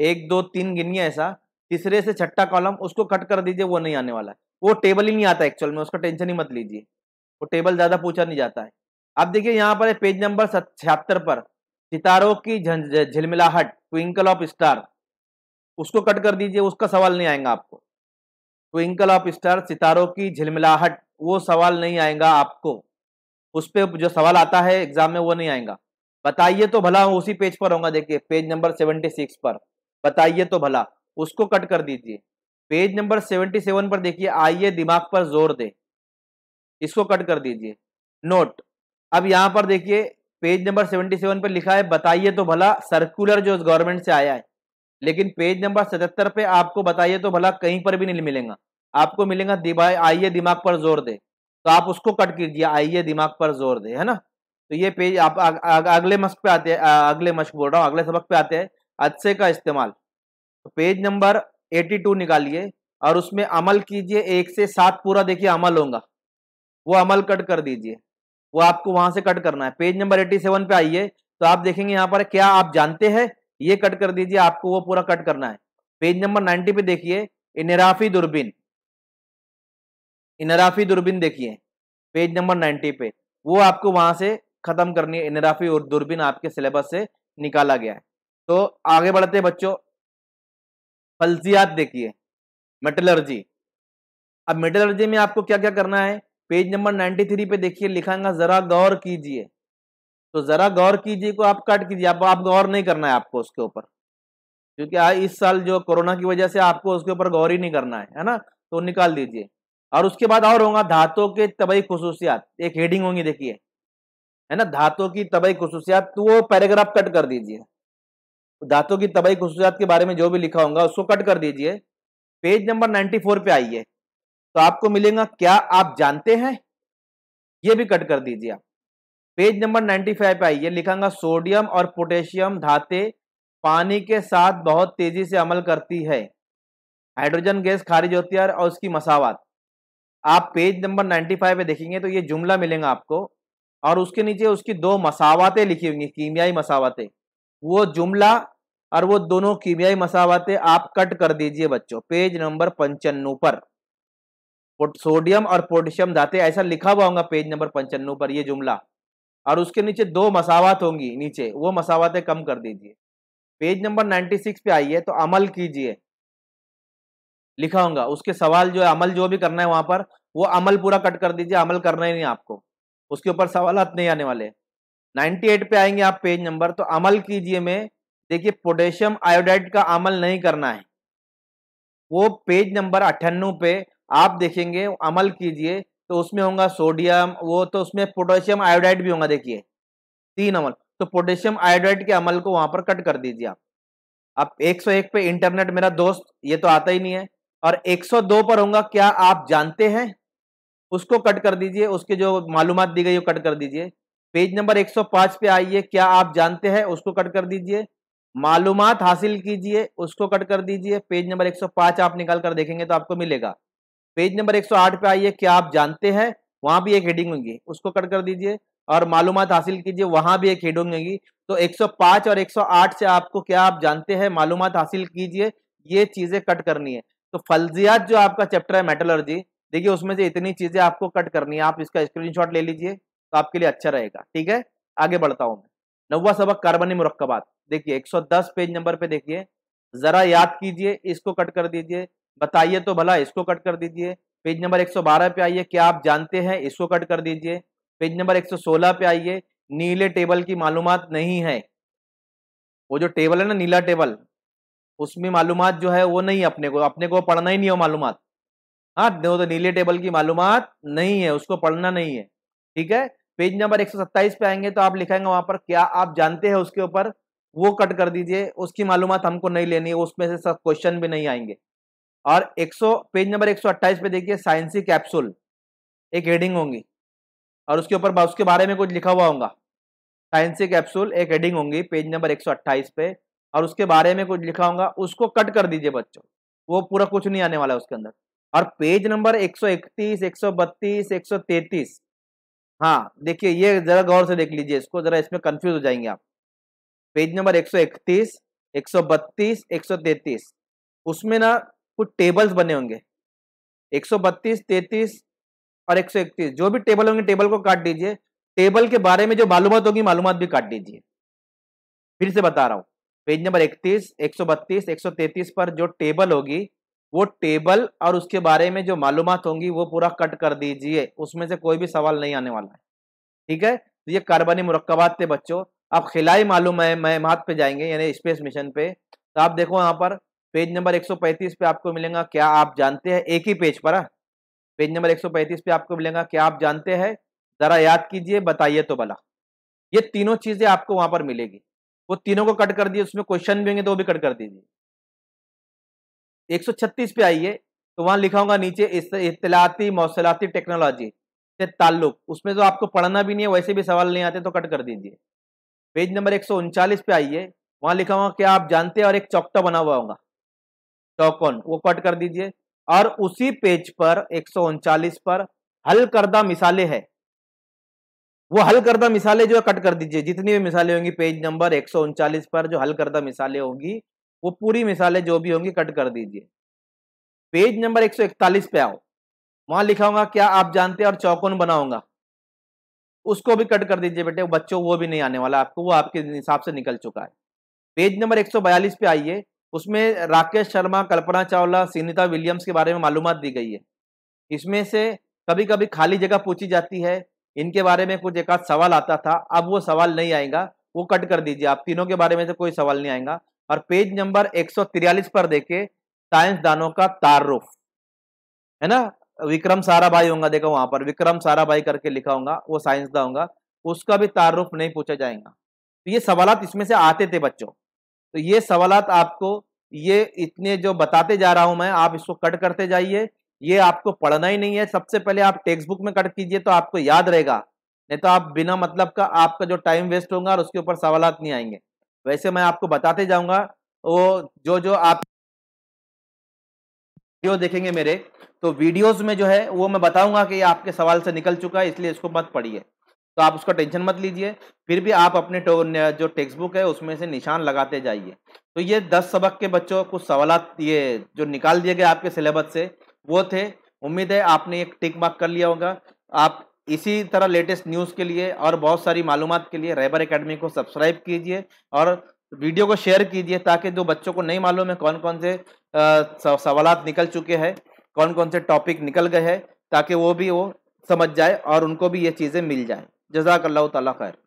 एक दो तीन गिनिए ऐसा तीसरे से छठा कॉलम उसको कट कर दीजिए वो नहीं आने वाला वो टेबल ही नहीं आता एक्चुअल में उसका टेंशन ही मत लीजिए वो टेबल ज़्यादा पूछा नहीं जाता है अब देखिए यहाँ पर पेज नंबर छिहत्तर पर सितारों की झिलमिलाहट ट्विंकल ऑफ स्टार उसको कट कर दीजिए उसका सवाल नहीं आएगा आपको ट्विंकल ऑफ स्टार सितारों की झिलमिलाहट वो सवाल नहीं आएगा आपको उस पर जो सवाल आता है एग्जाम में वो नहीं आएगा बताइए तो भला उसी पेज पर होगा देखिए पेज नंबर सेवेंटी सिक्स पर बताइए तो भला उसको कट कर दीजिए पेज नंबर सेवेंटी सेवन पर देखिए आइए दिमाग पर जोर दे इसको कट कर दीजिए नोट अब यहां पर देखिए पेज नंबर सेवेंटी सेवन पर लिखा है बताइए तो भला सर्कुलर जो गवर्नमेंट से आया है लेकिन पेज नंबर सतहत्तर पे आपको बताइए तो भला कहीं पर भी नहीं मिलेगा आपको मिलेगा आइए दिमाग पर जोर दे तो आप उसको कट कीजिए आइए दिमाग पर जोर दे है ना तो ये पेज आप अगले मस्क पे आते हैं अगले मस्क बोल रहा हूँ अगले सबक पे आते हैं अदसे का इस्तेमाल तो पेज नंबर 82 निकालिए और उसमें अमल कीजिए एक से सात पूरा देखिए अमल होगा वो अमल कट कर दीजिए वो आपको वहां से कट करना है पेज नंबर 87 पे आइए तो आप देखेंगे यहाँ पर क्या आप जानते हैं ये कट कर दीजिए आपको वो पूरा कट करना है पेज नंबर 90 पे देखिए इनराफी दूरबीन इनराफी दूरबीन देखिए पेज नंबर 90 पे वो आपको वहां से खत्म करनी है इनराफी और दूरबीन आपके सिलेबस से निकाला गया है तो आगे बढ़ते बच्चों फलसियात देखिए मेटलर्जी अब मेटलर्जी में आपको क्या क्या करना है पेज नंबर 93 पे देखिए लिखाएंगा जरा गौर कीजिए तो जरा गौर कीजिए को आप कट कीजिए आप, आप गौर नहीं करना है आपको उसके ऊपर क्योंकि इस साल जो कोरोना की वजह से आपको उसके ऊपर गौर ही नहीं करना है है ना तो निकाल दीजिए और उसके बाद और होगा धातों के तबई खसूसियात एक हेडिंग होंगी देखिए है ना धातों की तबई खसूसियात तो वो पैराग्राफ कट कर दीजिए धातु की तबाही खसूसियात के बारे में जो भी लिखा होगा उसको कट कर दीजिए पेज नंबर 94 पे आइए तो आपको मिलेगा क्या आप जानते हैं ये भी कट कर दीजिए आप पेज नंबर 95 पे आइए लिखांगा सोडियम और पोटेशियम धाते पानी के साथ बहुत तेजी से अमल करती है हाइड्रोजन गैस खारिज होती है और उसकी मसावत आप पेज नंबर 95 पे देखेंगे तो ये जुमला मिलेगा आपको और उसके नीचे उसकी दो मसावतें लिखी होंगी कीमियाई मसावतें वो जुमला और वो दोनों कीमियाई मसावतें आप कट कर दीजिए बच्चों पेज नंबर पंचानवे पर सोडियम और पोटेशियम धाते ऐसा लिखा हुआ होगा पेज नंबर पंचानवे पर ये जुमला और उसके नीचे दो मसावत होंगी नीचे वो मसावतें कम कर दीजिए पेज नंबर 96 पे आइए तो अमल कीजिए लिखा होगा उसके सवाल जो है अमल जो भी करना है वहां पर वो अमल पूरा कट कर दीजिए अमल करना ही नहीं आपको उसके ऊपर सवाल नहीं आने वाले 98 पे आएंगे आप पेज नंबर तो अमल कीजिए में देखिए पोटेशियम आयोडाइड का अमल नहीं करना है वो पेज नंबर अट्ठानवे पे आप देखेंगे अमल कीजिए तो उसमें होगा सोडियम वो तो उसमें पोटेशियम आयोडाइड भी होगा देखिए तीन अमल तो पोटेशियम आयोडाइड के अमल को वहां पर कट कर दीजिए आप अब 101 पे इंटरनेट मेरा दोस्त ये तो आता ही नहीं है और 102 पर होगा क्या आप जानते हैं उसको कट कर दीजिए उसके जो मालूम दी गई वो कट कर दीजिए पेज नंबर 105 पे आइए क्या आप जानते हैं उसको कट कर दीजिए मालूम हासिल कीजिए उसको कट कर दीजिए पेज नंबर 105 आप निकाल कर देखेंगे तो आपको मिलेगा पेज नंबर 108 पे आइए क्या आप जानते हैं वहां भी एक हेडिंग होगी उसको कट कर दीजिए और मालूम हासिल कीजिए वहां भी एक हेडिंग होगी तो 105 और 108 से आपको क्या आप जानते हैं मालूम हासिल कीजिए ये चीजें कट करनी है तो फलजियात जो आपका चैप्टर है मेटलर्जी देखिए उसमें से इतनी चीजें आपको कट करनी है आप इसका स्क्रीन ले लीजिए तो आपके लिए अच्छा रहेगा ठीक है आगे बढ़ता हूँ मैं नवा सबक कार्बनी मुरक्बात देखिए 110 पेज नंबर पे देखिए जरा याद कीजिए इसको कट कर दीजिए बताइए तो भला इसको कट कर दीजिए पेज नंबर 112 पे आइए क्या आप जानते हैं इसको कट कर दीजिए पेज नंबर 116 पे आइए नीले टेबल की मालूम नहीं है वो जो टेबल है ना नीला टेबल उसमें मालूम जो है वो नहीं अपने को अपने को पढ़ना ही नहीं हो मालूम हाँ तो नीले टेबल की मालूम नहीं है उसको पढ़ना नहीं है ठीक है पेज नंबर 127 पे आएंगे तो आप लिखाएंगे वहां पर क्या आप जानते हैं उसके ऊपर वो कट कर दीजिए उसकी मालूम हमको नहीं लेनी है उसमें से सब क्वेश्चन भी नहीं आएंगे और 100 पेज नंबर 128 पे देखिए साइंसी कैप्सूल एक हेडिंग होंगी और उसके ऊपर उसके बारे में कुछ लिखा हुआ होगा साइंसी कैप्सूल एक हेडिंग होंगी पेज नंबर एक पे और उसके बारे में कुछ लिखा होगा उसको कट कर दीजिए बच्चों वो पूरा कुछ नहीं आने वाला है उसके अंदर और पेज नंबर एक सौ हाँ देखिए ये जरा गौर से देख लीजिए इसको जरा इसमें कंफ्यूज हो जाएंगे आप पेज नंबर 131, 132, 133 उसमें ना कुछ टेबल्स बने होंगे 132, 33 और 131 जो भी टेबल होंगे टेबल को काट दीजिए टेबल के बारे में जो मालूम होगी मालूम भी काट दीजिए फिर से बता रहा हूँ पेज नंबर 31, 132, 133 पर जो टेबल होगी वो टेबल और उसके बारे में जो मालूम होंगी वो पूरा कट कर दीजिए उसमें से कोई भी सवाल नहीं आने वाला है ठीक है तो ये कार्बनी मुरक्बात थे बच्चों अब खिलाई मालूम है महमात पे जाएंगे यानी स्पेस मिशन पे तो आप देखो यहाँ पर पेज नंबर 135 पे आपको मिलेगा क्या आप जानते हैं एक ही पेज पर हाँ? पेज नंबर 135 पे आपको मिलेगा क्या आप जानते हैं ज़रा याद कीजिए बताइए तो भला ये तीनों चीज़ें आपको वहाँ पर मिलेगी वो तीनों को कट कर दिए उसमें क्वेश्चन भी होंगे तो वो भी कट कर दीजिए 136 पे आइए तो वहां लिखा होगा नीचे इतलाती मौसलाती टेक्नोलॉजी से ताल्लुक उसमें तो आपको पढ़ना भी नहीं है वैसे भी सवाल नहीं आते तो कट कर दीजिए पेज नंबर एक पे आइए वहां लिखा होगा क्या आप जानते हैं और एक चौकटा बना हुआ होगा चौकोन वो कट कर दीजिए और उसी पेज पर एक पर हल करदा मिसाले है वो हल करदा मिसाले जो है कट कर दीजिए जितनी भी मिसालें होंगी पेज नंबर एक पर जो हल करदा मिसाले होंगी वो पूरी मिसालें जो भी होंगी कट कर दीजिए पेज नंबर 141 पे आओ वहां लिखा होगा क्या आप जानते हैं और चौकोन बनाऊंगा उसको भी कट कर दीजिए बेटे बच्चों वो भी नहीं आने वाला आपको वो आपके हिसाब से निकल चुका है पेज नंबर 142 पे आइए उसमें राकेश शर्मा कल्पना चावला सीनिता विलियम्स के बारे में मालूम दी गई है इसमें से कभी कभी खाली जगह पूछी जाती है इनके बारे में कुछ एक आध सवाल आता था अब वो सवाल नहीं आएगा वो कट कर दीजिए आप तीनों के बारे में से कोई सवाल नहीं आएगा और पेज नंबर एक पर देखे साइंसदानों का तारुफ है ना विक्रम सारा भाई होगा देखा वहां पर विक्रम सारा भाई करके लिखा होगा वो साइंसदान होगा उसका भी तारुफ नहीं पूछा जाएगा तो ये सवाल इसमें से आते थे बच्चों तो ये सवाल आपको ये इतने जो बताते जा रहा हूं मैं आप इसको कट करते जाइए ये आपको पढ़ना ही नहीं है सबसे पहले आप टेक्स्ट बुक में कट कीजिए तो आपको याद रहेगा नहीं तो आप बिना मतलब का आपका जो टाइम वेस्ट होगा और उसके ऊपर सवाल नहीं आएंगे वैसे मैं आपको बताते जाऊंगा वो जो जो आप वीडियो देखेंगे मेरे तो वीडियोस में जो है वो मैं बताऊंगा कि आपके सवाल से निकल चुका है इसलिए इसको मत पढ़िए तो आप उसका टेंशन मत लीजिए फिर भी आप अपने जो टेक्स्ट बुक है उसमें से निशान लगाते जाइए तो ये दस सबक के बच्चों कुछ सवाल ये जो निकाल दिए गए आपके सिलेबस से वो थे उम्मीद है आपने एक टिक मार्क कर लिया होगा आप इसी तरह लेटेस्ट न्यूज़ के लिए और बहुत सारी मालूम के लिए रैबर अकेडमी को सब्सक्राइब कीजिए और वीडियो को शेयर कीजिए ताकि जो बच्चों को नहीं मालूम है कौन कौन से सवाल निकल चुके हैं कौन कौन से टॉपिक निकल गए हैं ताकि वो भी वो समझ जाए और उनको भी ये चीज़ें मिल जाए जजाक अल्लाह तैर खैर